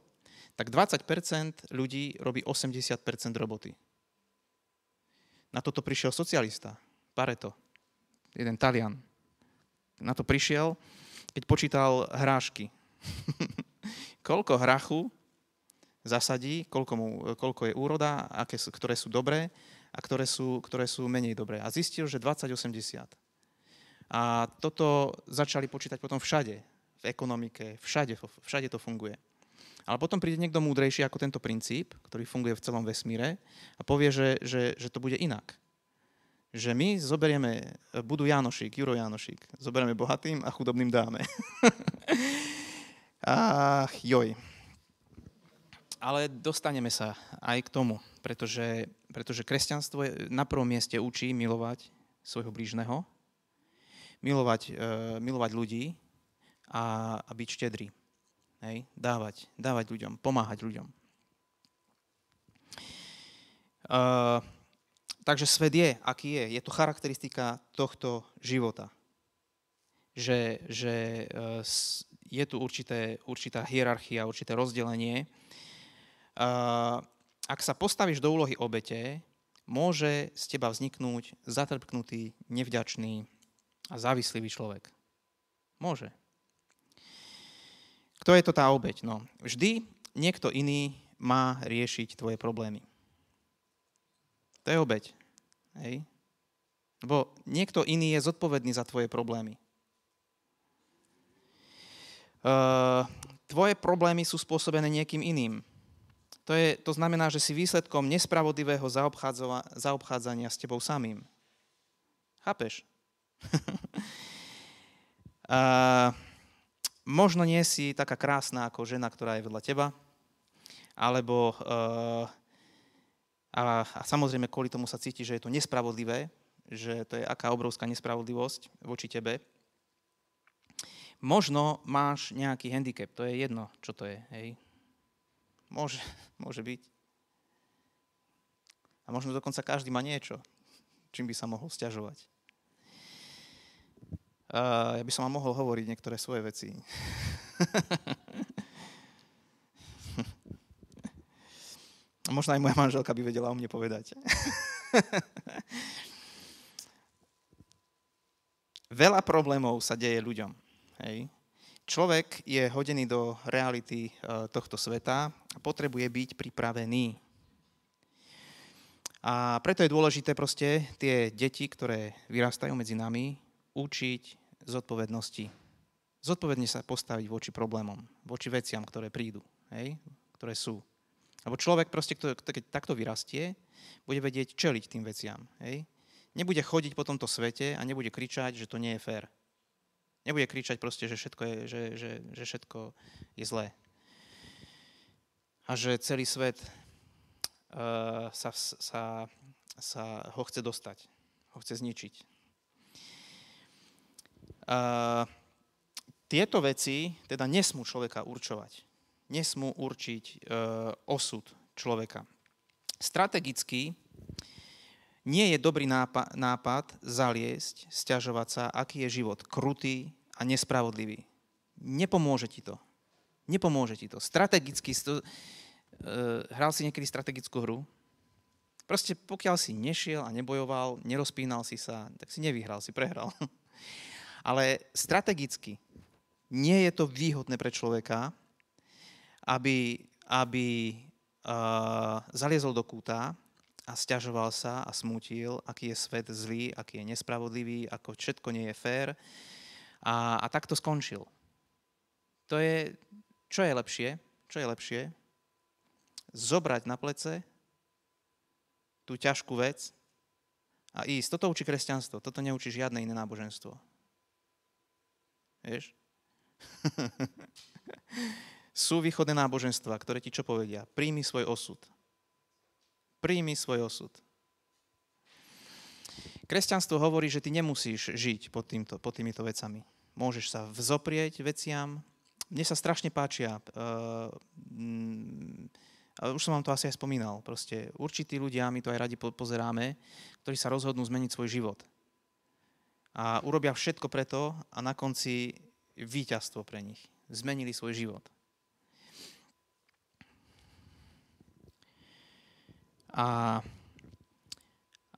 tak 20% ľudí robí 80% roboty. Na toto prišiel socialista, Pareto, jeden Talian. Na to prišiel, keď počítal hrášky. koľko hrachu zasadí, koľko, mu, koľko je úroda, aké, sú, ktoré sú dobré a ktoré sú, ktoré sú menej dobré. A zistil, že 20-80. A toto začali počítať potom všade. V ekonomike, všade, všade to funguje. Ale potom príde niekto múdrejší ako tento princíp, ktorý funguje v celom vesmíre a povie, že, že, že to bude inak. Že my zoberieme, budú Jánošik, Juro Jánošik, zoberieme bohatým a chudobným dáme. Ach, joj. Ale dostaneme sa aj k tomu, pretože, pretože kresťanstvo je, na prvom mieste učí milovať svojho blížneho, milovať, eh, milovať ľudí a, a byť štedrý. Hej, dávať, dávať ľuďom, pomáhať ľuďom. Uh, takže svet je, aký je. Je to charakteristika tohto života. Že, že uh, je tu určité, určitá hierarchia, určité rozdelenie. Uh, ak sa postavíš do úlohy obete, môže z teba vzniknúť zatrpknutý, nevďačný a závislivý človek. Môže. Kto je to tá obeď? No, vždy niekto iný má riešiť tvoje problémy. To je obeď. Hej? Lebo niekto iný je zodpovedný za tvoje problémy. E, tvoje problémy sú spôsobené niekým iným. To, je, to znamená, že si výsledkom nespravodlivého zaobchádzania s tebou samým. Chápeš? uh, možno nie si taká krásna ako žena, ktorá je vedľa teba, alebo uh, a, a samozrejme kvôli tomu sa cíti, že je to nespravodlivé, že to je aká obrovská nespravodlivosť voči tebe. Možno máš nejaký handicap, to je jedno, čo to je, hej. Môže, môže byť. A možno dokonca každý má niečo, čím by sa mohol stiažovať. Uh, ja by som vám mohol hovoriť niektoré svoje veci. A možno aj moja manželka by vedela o mne povedať. Veľa problémov sa deje ľuďom. Hej. Človek je hodený do reality eh, tohto sveta a potrebuje byť pripravený. A preto je dôležité proste tie deti, ktoré vyrastajú medzi nami, učiť, zodpovednosti. Zodpovedne sa postaviť voči problémom, voči veciam, ktoré prídu, hej? ktoré sú. Lebo človek proste, keď takto vyrastie, bude vedieť čeliť tým veciam. Hej? Nebude chodiť po tomto svete a nebude kričať, že to nie je fér. Nebude kričať proste, že všetko je, že, že, že všetko je zlé. A že celý svet uh, sa, sa, sa ho chce dostať, ho chce zničiť tieto veci teda nesmú človeka určovať. Nesmú určiť e, osud človeka. Strategicky nie je dobrý nápad zaliesť, stiažovať sa, aký je život krutý a nespravodlivý. Nepomôže ti to. Nepomôže ti to. Strategicky, sto... E, hral si niekedy strategickú hru? Proste pokiaľ si nešiel a nebojoval, nerozpínal si sa, tak si nevyhral, si prehral. ale strategicky nie je to výhodné pre človeka, aby, aby uh, zaliezol do kúta a stiažoval sa a smútil, aký je svet zlý, aký je nespravodlivý, ako všetko nie je fér. A, a tak to skončil. To je, čo je lepšie? Čo je lepšie? Zobrať na plece tú ťažkú vec a ísť. Toto učí kresťanstvo, toto neučí žiadne iné náboženstvo. Vieš? Sú východné náboženstva, ktoré ti čo povedia? Príjmi svoj osud. Príjmi svoj osud. Kresťanstvo hovorí, že ty nemusíš žiť pod, týmto, pod týmito vecami. Môžeš sa vzoprieť veciam. Mne sa strašne páčia, uh, e, m, mm, už som vám to asi aj spomínal, proste určití ľudia, my to aj radi pozeráme, ktorí sa rozhodnú zmeniť svoj život a urobia všetko preto a na konci víťazstvo pre nich. Zmenili svoj život. A,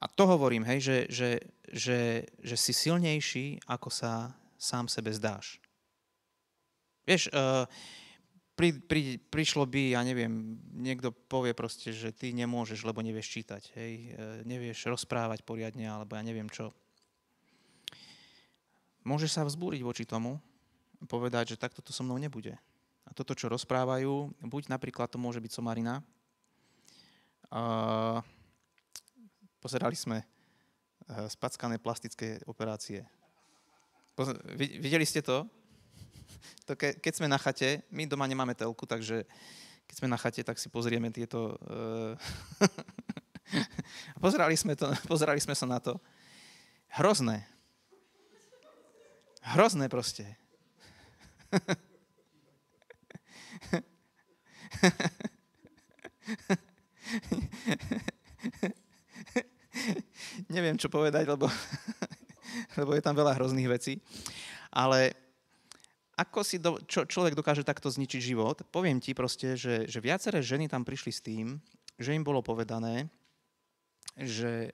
a to hovorím, hej, že, že, že, že si silnejší, ako sa sám sebe zdáš. Vieš, uh, pri, pri, prišlo by, ja neviem, niekto povie proste, že ty nemôžeš, lebo nevieš čítať, hej, uh, nevieš rozprávať poriadne, alebo ja neviem čo Môže sa vzbúriť voči tomu povedať, že takto to so mnou nebude. A toto, čo rozprávajú, buď napríklad to môže byť somarina. Uh, pozerali sme uh, spackané plastické operácie. Poz- videli ste to? to ke- keď sme na chate, my doma nemáme telku, takže keď sme na chate, tak si pozrieme tieto... Uh, pozerali, sme to, pozerali sme sa na to. Hrozné. Hrozné proste. Neviem, čo povedať, lebo, lebo je tam veľa hrozných vecí. Ale ako si do, čo, človek dokáže takto zničiť život? Poviem ti proste, že, že viaceré ženy tam prišli s tým, že im bolo povedané, že e,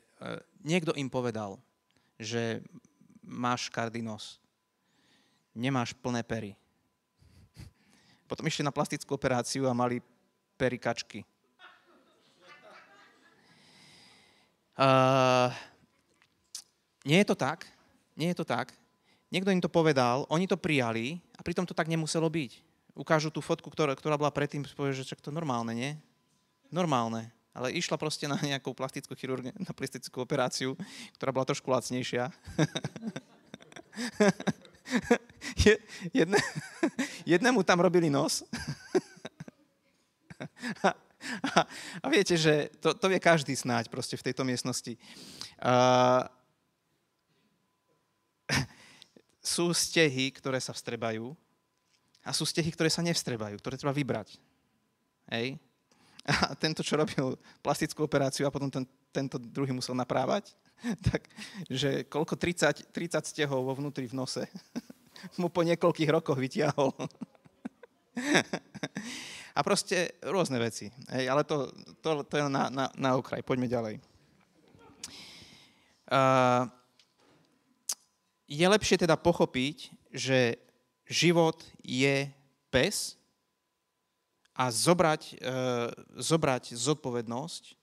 niekto im povedal, že máš kardinos nemáš plné pery. Potom išli na plastickú operáciu a mali kačky. Uh, nie je to tak. Nie je to tak. Niekto im to povedal, oni to prijali a pritom to tak nemuselo byť. Ukážu tú fotku, ktorá, ktorá bola predtým, povie, že čak to normálne, nie? Normálne. Ale išla proste na nejakú plastickú chirurgiu, na plastickú operáciu, ktorá bola trošku lacnejšia. jedne, jednému tam robili nos. A, a, a viete, že to, to vie každý snáď proste v tejto miestnosti. Uh, sú stehy, ktoré sa vstrebajú a sú stehy, ktoré sa nevstrebajú, ktoré treba vybrať. Hej? A tento, čo robil plastickú operáciu a potom ten, tento druhý musel naprávať, tak, že koľko 30, 30 stehov vo vnútri v nose mu po niekoľkých rokoch vytiahol. A proste rôzne veci. Hej, ale to, to, to je na, na, na okraj. Poďme ďalej. Uh, je lepšie teda pochopiť, že život je pes a zobrať, uh, zobrať zodpovednosť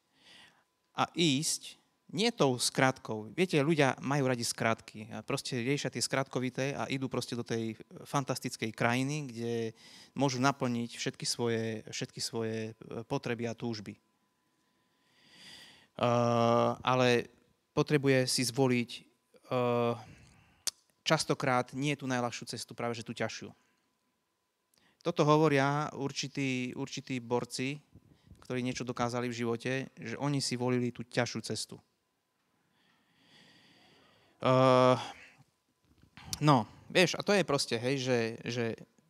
a ísť nie tou skratkou. Viete, ľudia majú radi skratky a proste riešia tie skratkovité a idú proste do tej e, fantastickej krajiny, kde môžu naplniť všetky svoje, všetky svoje e, potreby a túžby. Uh, ale potrebuje si zvoliť uh, častokrát nie tú najľahšiu cestu, práve že tú ťažšiu. Toto hovoria určití, určití borci, ktorí niečo dokázali v živote, že oni si volili tú ťažšiu cestu. Uh, no, vieš, a to je proste, hej, že, že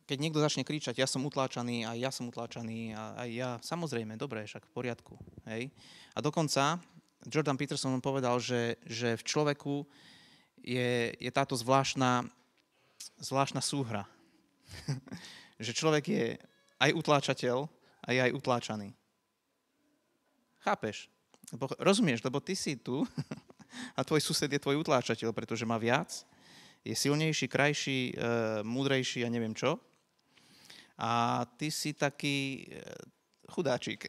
keď niekto začne kričať, ja som utláčaný, a ja som utláčaný, a, aj ja, samozrejme, dobre, však v poriadku, hej. A dokonca Jordan Peterson povedal, že, že v človeku je, je táto zvláštna, zvláštna súhra. že človek je aj utláčateľ a je aj utláčaný. Chápeš? Lebo, rozumieš, lebo ty si tu a tvoj sused je tvoj utláčateľ, pretože má viac, je silnejší, krajší, e, múdrejší a ja neviem čo. A ty si taký e, chudáčik.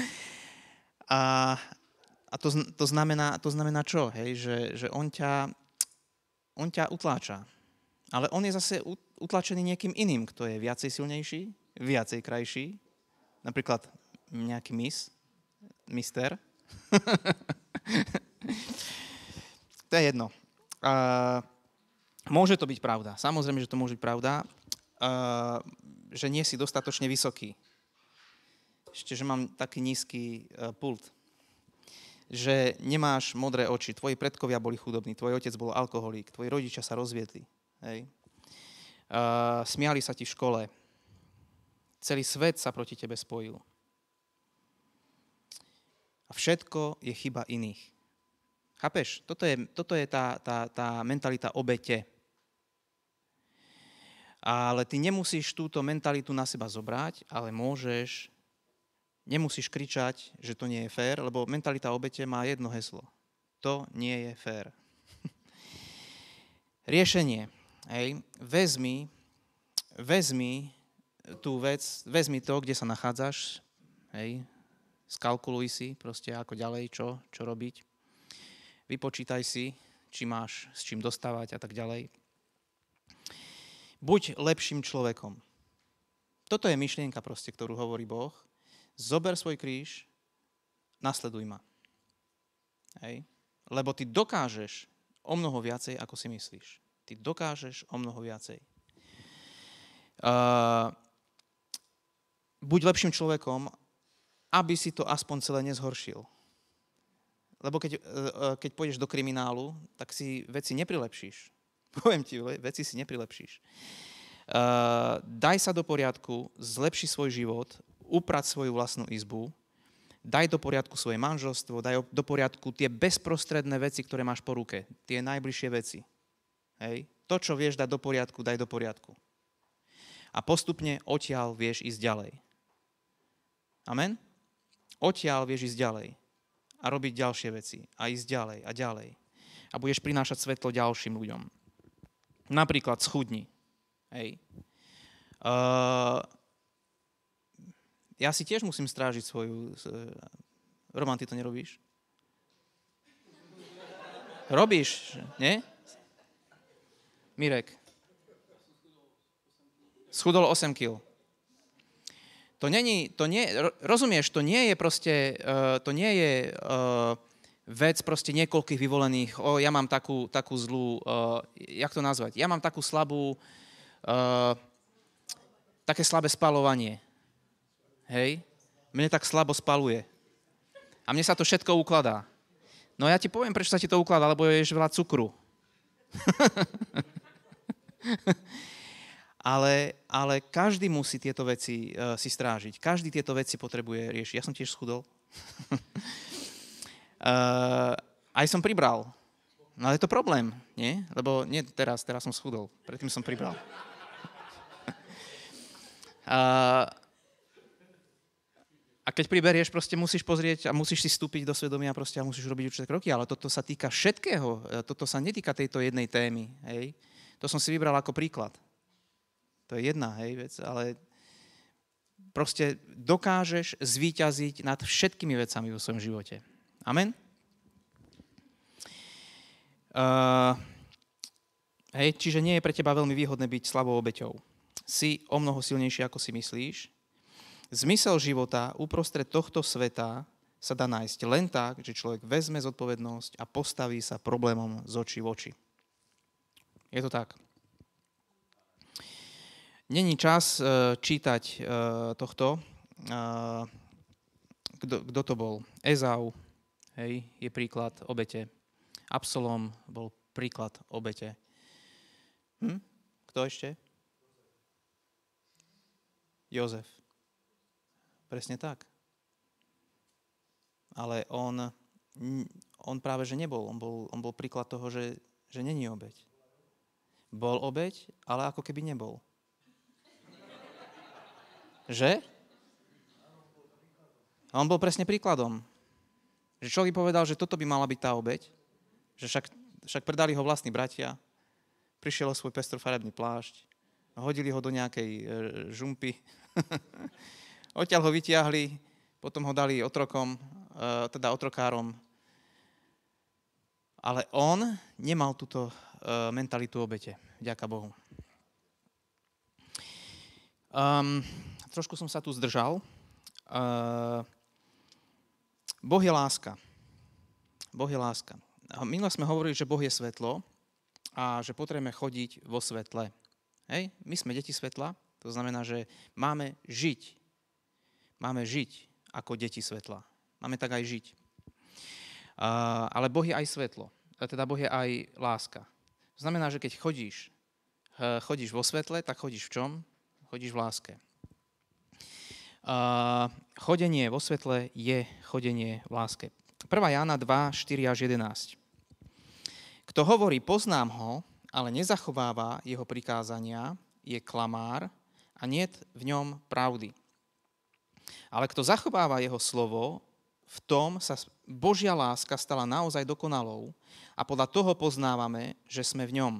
a a to, to, znamená, to znamená čo? Hej? Že, že on, ťa, on ťa utláča. Ale on je zase utlačený niekým iným, kto je viacej silnejší, viacej krajší. Napríklad nejaký mis, mister. to je jedno. Uh, môže to byť pravda. Samozrejme, že to môže byť pravda, uh, že nie si dostatočne vysoký. Ešte, že mám taký nízky uh, pult. Že nemáš modré oči. Tvoji predkovia boli chudobní, tvoj otec bol alkoholík, tvoji rodičia sa rozviedli. Hej. Uh, smiali sa ti v škole. Celý svet sa proti tebe spojil. A všetko je chyba iných. Chápeš? Toto je, toto je tá, tá, tá mentalita obete. Ale ty nemusíš túto mentalitu na seba zobrať, ale môžeš, nemusíš kričať, že to nie je fér, lebo mentalita obete má jedno heslo. To nie je fér. Riešenie. Hej, vezmi, vezmi tú vec, vezmi to, kde sa nachádzaš, hej, skalkuluj si proste ako ďalej, čo, čo robiť vypočítaj si, či máš s čím dostávať a tak ďalej. Buď lepším človekom. Toto je myšlienka proste, ktorú hovorí Boh. Zober svoj kríž, nasleduj ma. Hej? Lebo ty dokážeš o mnoho viacej, ako si myslíš. Ty dokážeš o mnoho viacej. Uh, buď lepším človekom, aby si to aspoň celé nezhoršil. Lebo keď, e, e, keď pôjdeš do kriminálu, tak si veci neprilepšíš. Poviem ti, veci si neprilepšíš. Uh, daj sa do poriadku, zlepši svoj život, uprať svoju vlastnú izbu, daj do poriadku svoje manželstvo, daj do poriadku tie bezprostredné veci, ktoré máš po ruke, tie najbližšie veci. Hej? To, čo vieš dať do poriadku, daj do poriadku. A postupne odtiaľ vieš ísť ďalej. Amen? Odtiaľ vieš ísť ďalej a robiť ďalšie veci a ísť ďalej a ďalej. A budeš prinášať svetlo ďalším ľuďom. Napríklad schudni. Hej. Uh, ja si tiež musím strážiť svoju... Roman, ty to nerobíš? Robíš, nie? Mirek. Schudol 8 kg. To, není, to nie, rozumieš, to nie je proste, uh, to nie je uh, vec proste niekoľkých vyvolených, o, ja mám takú, takú zlú, uh, jak to nazvať, ja mám takú slabú, uh, také slabé spalovanie. Hej? Mne tak slabo spaluje. A mne sa to všetko ukladá. No ja ti poviem, prečo sa ti to ukladá, lebo ješ veľa cukru. ale, ale každý musí tieto veci uh, si strážiť. Každý tieto veci potrebuje riešiť. Ja som tiež schudol. uh, aj som pribral. No ale je to problém, nie? Lebo nie teraz, teraz som schudol. Predtým som pribral. uh, a keď priberieš, proste musíš pozrieť a musíš si vstúpiť do svedomia proste a musíš robiť určité kroky, ale toto sa týka všetkého, toto sa netýka tejto jednej témy, hej. To som si vybral ako príklad. To je jedna hej, vec, ale proste dokážeš zvíťaziť nad všetkými vecami vo svojom živote. Amen? Uh, hej, čiže nie je pre teba veľmi výhodné byť slabou obeťou. Si o mnoho silnejší, ako si myslíš. Zmysel života uprostred tohto sveta sa dá nájsť len tak, že človek vezme zodpovednosť a postaví sa problémom z očí v oči. Je to tak. Není čas eh, čítať eh, tohto. Eh, kto to bol? Ezau hej, je príklad obete. Absalom bol príklad obete. Hm? Kto ešte? Jozef. Presne tak. Ale on, on práve že nebol. On bol, on bol príklad toho, že, že není obeď. Bol obeď, ale ako keby nebol. Že? A on bol presne príkladom. Že človek povedal, že toto by mala byť tá obeď, že však, však predali ho vlastní bratia, prišiel o svoj pestrofarebný plášť, hodili ho do nejakej e, žumpy, odtiaľ ho vytiahli, potom ho dali otrokom, e, teda otrokárom. Ale on nemal túto e, mentalitu obete, ďaká Bohu. Um, trošku som sa tu zdržal. Uh, boh je láska. Boh je láska. Minule sme hovorili, že Boh je svetlo a že potrebujeme chodiť vo svetle. Hej? My sme deti svetla, to znamená, že máme žiť. Máme žiť ako deti svetla. Máme tak aj žiť. Uh, ale Boh je aj svetlo. Eh, teda Boh je aj láska. To znamená, že keď chodíš, chodíš vo svetle, tak chodíš v čom? Chodíš v láske chodenie vo svetle je chodenie v láske. 1. Jána 2, 4 až 11. Kto hovorí, poznám ho, ale nezachováva jeho prikázania, je klamár a niet v ňom pravdy. Ale kto zachováva jeho slovo, v tom sa Božia láska stala naozaj dokonalou a podľa toho poznávame, že sme v ňom.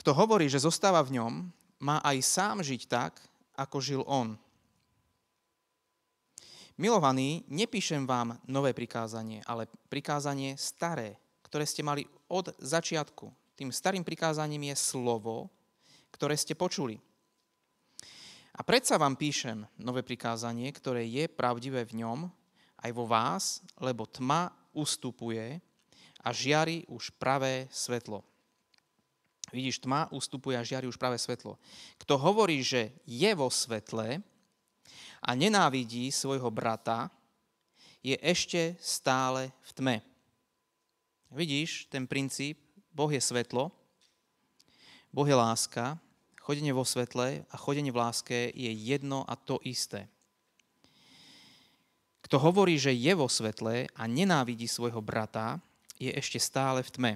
Kto hovorí, že zostáva v ňom má aj sám žiť tak, ako žil on. Milovaní, nepíšem vám nové prikázanie, ale prikázanie staré, ktoré ste mali od začiatku. Tým starým prikázaním je slovo, ktoré ste počuli. A predsa vám píšem nové prikázanie, ktoré je pravdivé v ňom aj vo vás, lebo tma ustupuje a žiari už pravé svetlo. Vidíš, tma ustupuje a žiari už práve svetlo. Kto hovorí, že je vo svetle a nenávidí svojho brata, je ešte stále v tme. Vidíš ten princíp? Boh je svetlo, Boh je láska, chodenie vo svetle a chodenie v láske je jedno a to isté. Kto hovorí, že je vo svetle a nenávidí svojho brata, je ešte stále v tme.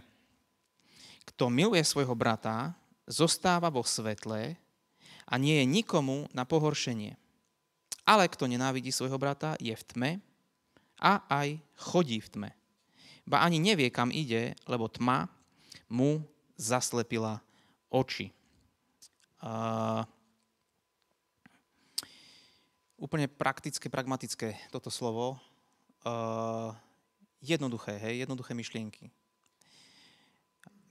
Kto miluje svojho brata, zostáva vo svetle a nie je nikomu na pohoršenie. Ale kto nenávidí svojho brata, je v tme a aj chodí v tme. Ba ani nevie, kam ide, lebo tma mu zaslepila oči. Uh, úplne praktické, pragmatické toto slovo. Uh, jednoduché, hej, jednoduché myšlienky.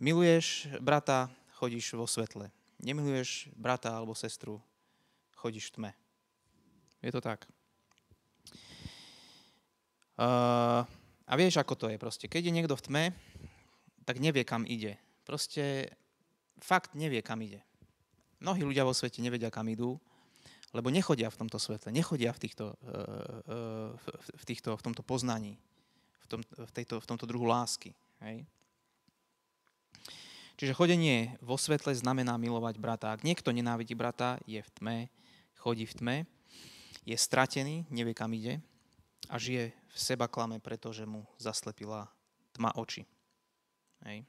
Miluješ brata, chodíš vo svetle. Nemiluješ brata alebo sestru, chodíš v tme. Je to tak. Uh, a vieš, ako to je proste. Keď je niekto v tme, tak nevie, kam ide. Proste fakt nevie, kam ide. Mnohí ľudia vo svete nevedia, kam idú, lebo nechodia v tomto svetle, nechodia v, týchto, v, týchto, v tomto poznaní, v, tom, v, tejto, v tomto druhu lásky. Hej? Čiže chodenie vo svetle znamená milovať brata. Ak niekto nenávidí brata, je v tme, chodí v tme, je stratený, nevie kam ide a žije v seba klame, pretože mu zaslepila tma oči. Hej.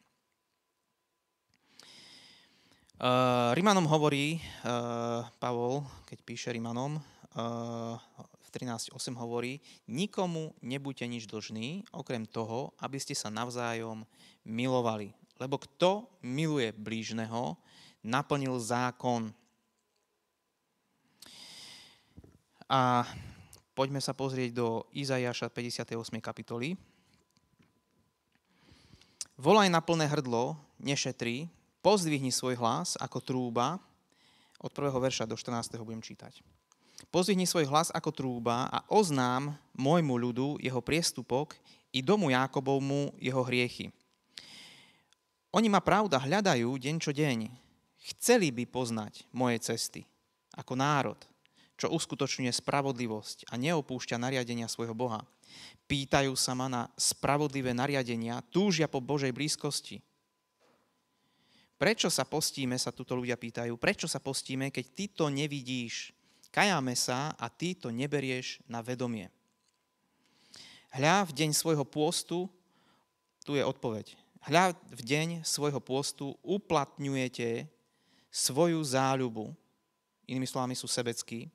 Uh, Rimanom hovorí uh, Pavol, keď píše Rimanom, uh, v 13.8 hovorí, nikomu nebuďte nič dlžný, okrem toho, aby ste sa navzájom milovali. Lebo kto miluje blížneho, naplnil zákon. A poďme sa pozrieť do Izajaša 58. kapitoly. Volaj na plné hrdlo, nešetri, pozdvihni svoj hlas ako trúba. Od prvého verša do 14. budem čítať. Pozdvihni svoj hlas ako trúba a oznám môjmu ľudu jeho priestupok i domu Jákobovmu jeho hriechy. Oni ma pravda hľadajú deň čo deň. Chceli by poznať moje cesty ako národ, čo uskutočňuje spravodlivosť a neopúšťa nariadenia svojho Boha. Pýtajú sa ma na spravodlivé nariadenia, túžia po Božej blízkosti. Prečo sa postíme, sa tuto ľudia pýtajú, prečo sa postíme, keď ty to nevidíš? Kajáme sa a ty to neberieš na vedomie. Hľa v deň svojho pôstu, tu je odpoveď. Hľa v deň svojho pôstu uplatňujete svoju záľubu, inými slovami sú sebeckí,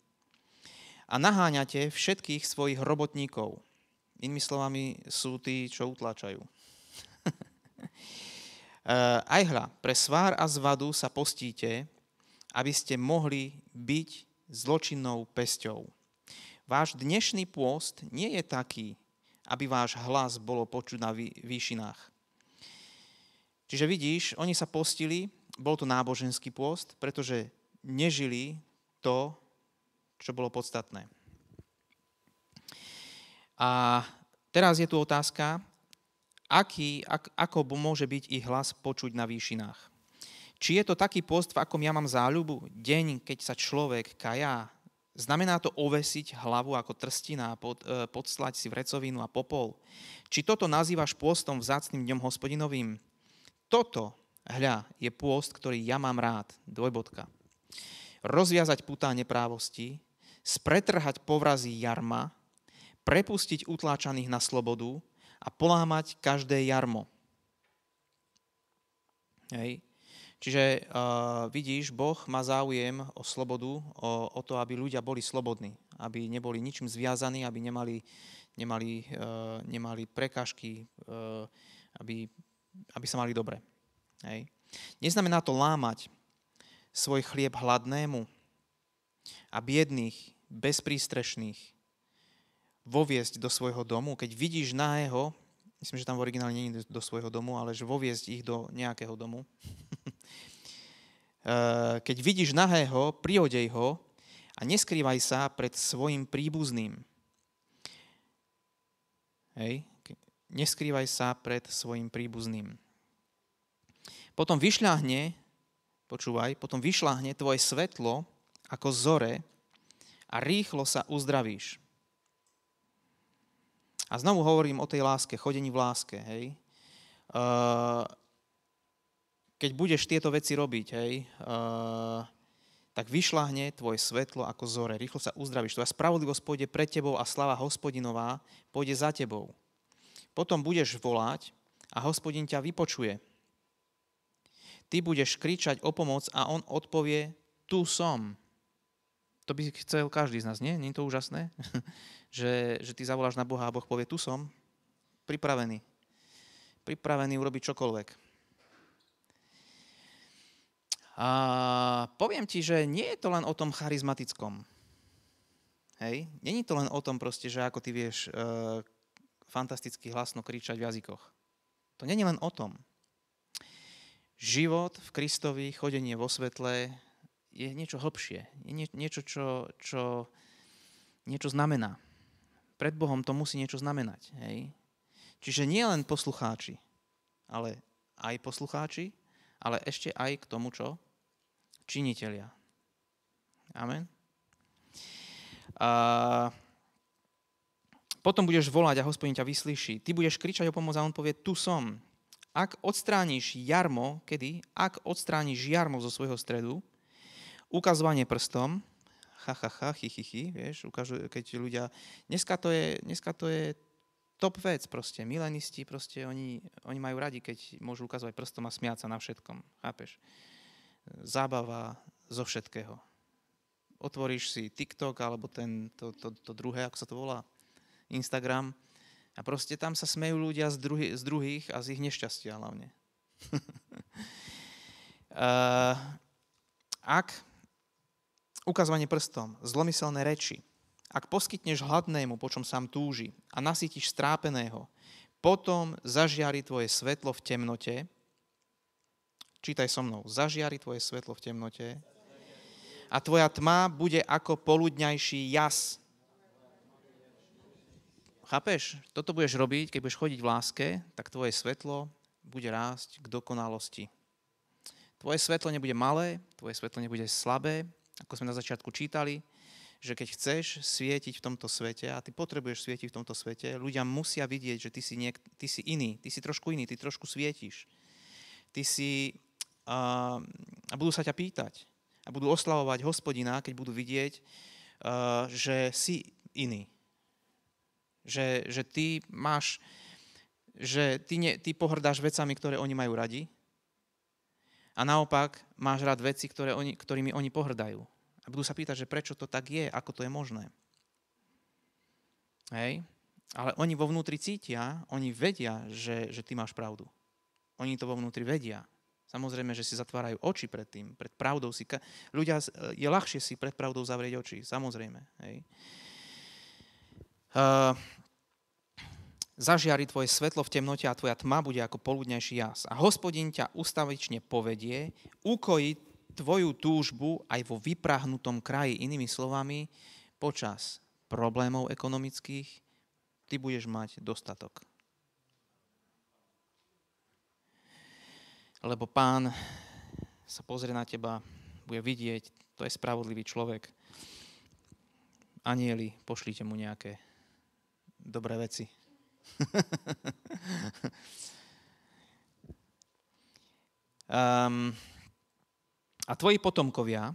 a naháňate všetkých svojich robotníkov. Inými slovami sú tí, čo utláčajú. E, aj hľa, pre svár a zvadu sa postíte, aby ste mohli byť zločinnou pesťou. Váš dnešný pôst nie je taký, aby váš hlas bolo počuť na výšinách Čiže vidíš, oni sa postili, bol to náboženský pôst, pretože nežili to, čo bolo podstatné. A teraz je tu otázka, aký, ak, ako môže byť ich hlas počuť na výšinách. Či je to taký post, v akom ja mám záľubu, deň, keď sa človek kajá, znamená to ovesiť hlavu ako trstina a pod, e, podslať si vrecovinu a popol. Či toto nazývaš postom vzácným dňom hospodinovým, toto, hľa, je pôst, ktorý ja mám rád. Dvojbodka. Rozviazať putá neprávosti, spretrhať povrazy jarma, prepustiť utláčaných na slobodu a polámať každé jarmo. Hej. Čiže uh, vidíš, Boh má záujem o slobodu, o, o to, aby ľudia boli slobodní, aby neboli ničím zviazaní, aby nemali, nemali, uh, nemali prekažky, uh, eh, aby aby sa mali dobre. Hej. Neznamená to lámať svoj chlieb hladnému a biedných, bezprístrešných voviesť do svojho domu, keď vidíš naého, myslím, že tam v origináli nie je do svojho domu, ale že voviesť ich do nejakého domu. Eh, keď vidíš nahého, priodej ho a neskrývaj sa pred svojim príbuzným. Hej, neskrývaj sa pred svojim príbuzným. Potom vyšľahne, počúvaj, potom vyšľahne tvoje svetlo ako zore a rýchlo sa uzdravíš. A znovu hovorím o tej láske, chodení v láske, hej. Keď budeš tieto veci robiť, hej, tak vyšľahne tvoje svetlo ako zore, rýchlo sa uzdravíš, tvoja spravodlivosť pôjde pred tebou a slava hospodinová pôjde za tebou. Potom budeš volať a hospodin ťa vypočuje. Ty budeš kričať o pomoc a on odpovie, tu som. To by chcel každý z nás, nie? Nie je to úžasné? že, že ty zavoláš na Boha a Boh povie, tu som, pripravený. Pripravený urobiť čokoľvek. A poviem ti, že nie je to len o tom charizmatickom. Hej? Není to len o tom proste, že ako ty vieš, eh, fantasticky hlasno kričať v jazykoch. To nie je len o tom. Život v Kristovi, chodenie vo svetle je niečo hlbšie. Je nie, niečo, čo, čo niečo znamená. Pred Bohom to musí niečo znamenať. Hej? Čiže nie len poslucháči, ale aj poslucháči, ale ešte aj k tomu, čo? Činitelia. Amen. A... Potom budeš volať a hospodin ťa vyslyší. Ty budeš kričať o pomoc a on povie, tu som. Ak odstrániš jarmo, kedy? Ak odstrániš jarmo zo svojho stredu, ukazovanie prstom, ha, ha, ha, chy, chy, chy, vieš, ukážu, keď ľudia, dneska to je, dneska to je top vec proste, milenisti proste, oni, oni majú radi, keď môžu ukazovať prstom a smiať sa na všetkom, chápeš? Zábava zo všetkého. Otvoríš si TikTok alebo ten, to, to, to druhé, ako sa to volá, Instagram. A proste tam sa smejú ľudia z, druhy, z druhých a z ich nešťastia hlavne. uh, ak ukazovanie prstom, zlomyselné reči, ak poskytneš hladnému, po čom sám túži, a nasytíš strápeného, potom zažiari tvoje svetlo v temnote. Čítaj so mnou. Zažiari tvoje svetlo v temnote. A tvoja tma bude ako poludňajší jas. Chápeš? Toto budeš robiť, keď budeš chodiť v láske, tak tvoje svetlo bude rásť k dokonalosti. Tvoje svetlo nebude malé, tvoje svetlo nebude slabé, ako sme na začiatku čítali, že keď chceš svietiť v tomto svete a ty potrebuješ svietiť v tomto svete, ľudia musia vidieť, že ty si, niek- ty si iný, ty si trošku iný, ty trošku svietíš. Ty si... Uh, a budú sa ťa pýtať. A budú oslavovať hospodina, keď budú vidieť, uh, že si iný. Že, že ty máš, že ty, ne, ty pohrdáš vecami, ktoré oni majú radi a naopak máš rád veci, ktoré oni, ktorými oni pohrdajú. A budú sa pýtať, že prečo to tak je, ako to je možné. Hej? Ale oni vo vnútri cítia, oni vedia, že, že ty máš pravdu. Oni to vo vnútri vedia. Samozrejme, že si zatvárajú oči pred tým, pred pravdou si... Ľudia, eh, je ľahšie si pred pravdou zavrieť oči, samozrejme. Hej? Eh, zažiari tvoje svetlo v temnote a tvoja tma bude ako poludnejší jas. A hospodin ťa ustavične povedie, ukojí tvoju túžbu aj vo vyprahnutom kraji. Inými slovami, počas problémov ekonomických ty budeš mať dostatok. Lebo pán sa pozrie na teba, bude vidieť, to je spravodlivý človek. Anieli, pošlite mu nejaké dobré veci. um, a tvoji potomkovia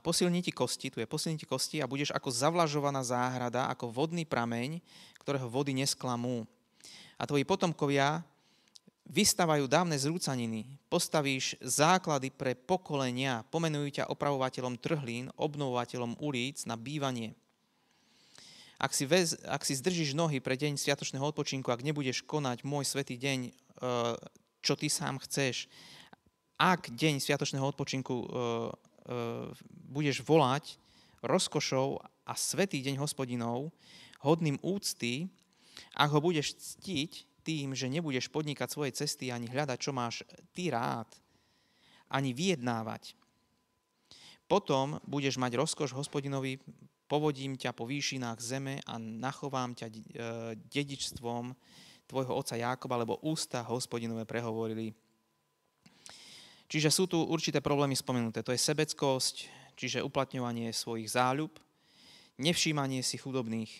posilní ti kosti, tu je posilní ti kosti a budeš ako zavlažovaná záhrada, ako vodný prameň, ktorého vody nesklamú. A tvoji potomkovia vystavajú dávne zrúcaniny, postavíš základy pre pokolenia, pomenujú ťa opravovateľom trhlín, obnovovateľom ulic na bývanie. Ak si, vez, ak si zdržíš nohy pre deň sviatočného odpočinku, ak nebudeš konať môj svetý deň, eh, čo ty sám chceš, ak deň sviatočného odpočinku eh, eh, budeš volať rozkošou a svetý deň hospodinov, hodným úcty, ak ho budeš ctiť tým, že nebudeš podnikať svoje cesty ani hľadať, čo máš ty rád, ani vyjednávať, potom budeš mať rozkoš hospodinovi Povodím ťa po výšinách zeme a nachovám ťa e, dedičstvom tvojho oca Jákoba, lebo ústa hospodinové prehovorili. Čiže sú tu určité problémy spomenuté. To je sebeckosť, čiže uplatňovanie svojich záľub, nevšímanie si chudobných.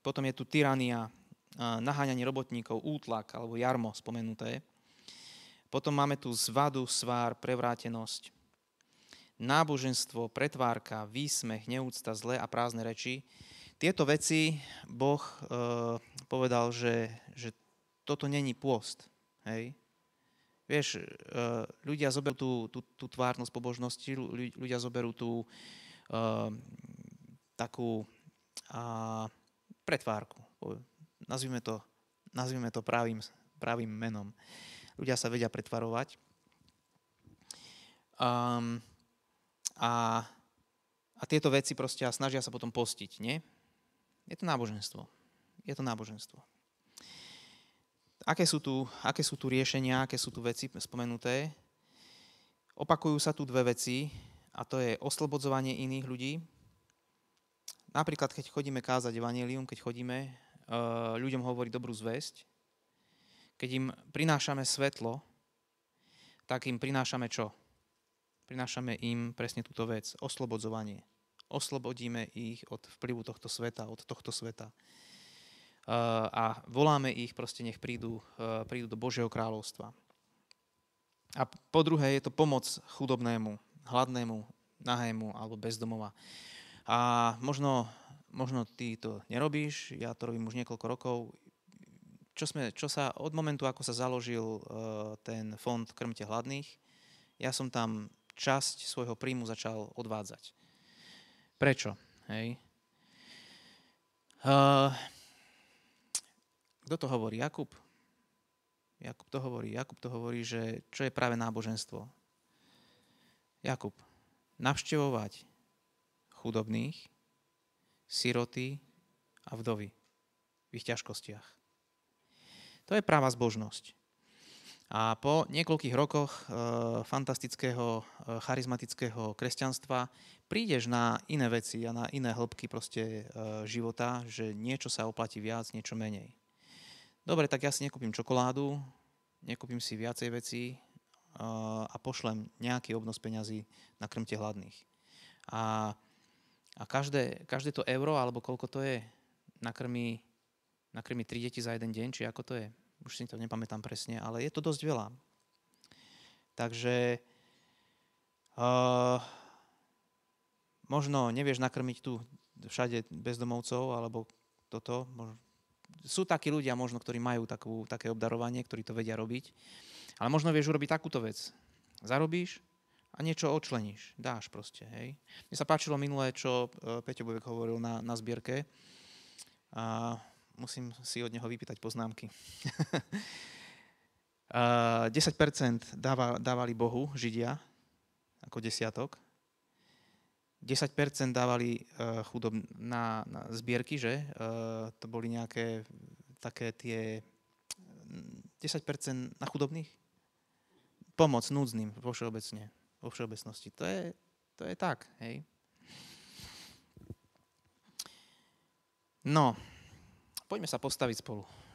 Potom je tu tyrania, e, naháňanie robotníkov, útlak alebo jarmo spomenuté. Potom máme tu zvadu, svár, prevrátenosť náboženstvo, pretvárka, výsmech, neúcta, zlé a prázdne reči. Tieto veci Boh e, povedal, že, že toto není pôst. Hej? Vieš, e, ľudia zoberú tú, tú, tú tvárnosť pobožnosti, ľudia zoberú tú e, takú a, pretvárku. Nazvime to, nazvime to pravým, pravým menom. Ľudia sa vedia pretvarovať. Um, a, a tieto veci proste a snažia sa potom postiť, nie? Je to náboženstvo. Je to náboženstvo. Aké sú tu, aké sú tu riešenia, aké sú tu veci spomenuté? Opakujú sa tu dve veci a to je oslobodzovanie iných ľudí. Napríklad, keď chodíme kázať evanelium, keď chodíme, e, ľuďom hovorí dobrú zväzť, keď im prinášame svetlo, tak im prinášame čo? prinášame im presne túto vec, oslobodzovanie. Oslobodíme ich od vplyvu tohto sveta, od tohto sveta. A voláme ich, proste nech prídu, prídu do Božieho kráľovstva. A po druhé je to pomoc chudobnému, hladnému, nahému alebo bezdomova. A možno, možno ty to nerobíš, ja to robím už niekoľko rokov. Čo, sme, čo sa od momentu, ako sa založil ten fond Krmte hladných, ja som tam časť svojho príjmu začal odvádzať. Prečo? Hej. Uh, kto to hovorí? Jakub? Jakub to hovorí. Jakub to hovorí, že čo je práve náboženstvo. Jakub. Navštevovať chudobných, siroty a vdovy v ich ťažkostiach. To je práva zbožnosť. A po niekoľkých rokoch e, fantastického, e, charizmatického kresťanstva prídeš na iné veci a na iné hĺbky proste e, života, že niečo sa oplatí viac, niečo menej. Dobre, tak ja si nekúpim čokoládu, nekúpim si viacej veci e, a pošlem nejaký obnos peňazí na krmte hladných. A, a každé, každé to euro, alebo koľko to je, nakrmi, nakrmi tri deti za jeden deň, či ako to je, už si to nepamätám presne, ale je to dosť veľa. Takže uh, možno nevieš nakrmiť tu všade bezdomovcov, alebo toto. sú takí ľudia možno, ktorí majú takú, také obdarovanie, ktorí to vedia robiť. Ale možno vieš urobiť takúto vec. Zarobíš a niečo odčleníš. Dáš proste, hej. Mne sa páčilo minulé, čo eh, Peťo Bovek hovoril na, na zbierke. Uh, musím si od neho vypýtať poznámky. 10% dáva, dávali Bohu Židia ako desiatok. 10% dávali e, chudob na, na zbierky, že? E, to boli nejaké také tie 10% na chudobných? Pomoc núdznym vo, všeobecne, vo všeobecnosti. To je, to je tak, hej? No, Poďme sa postaviť spolu.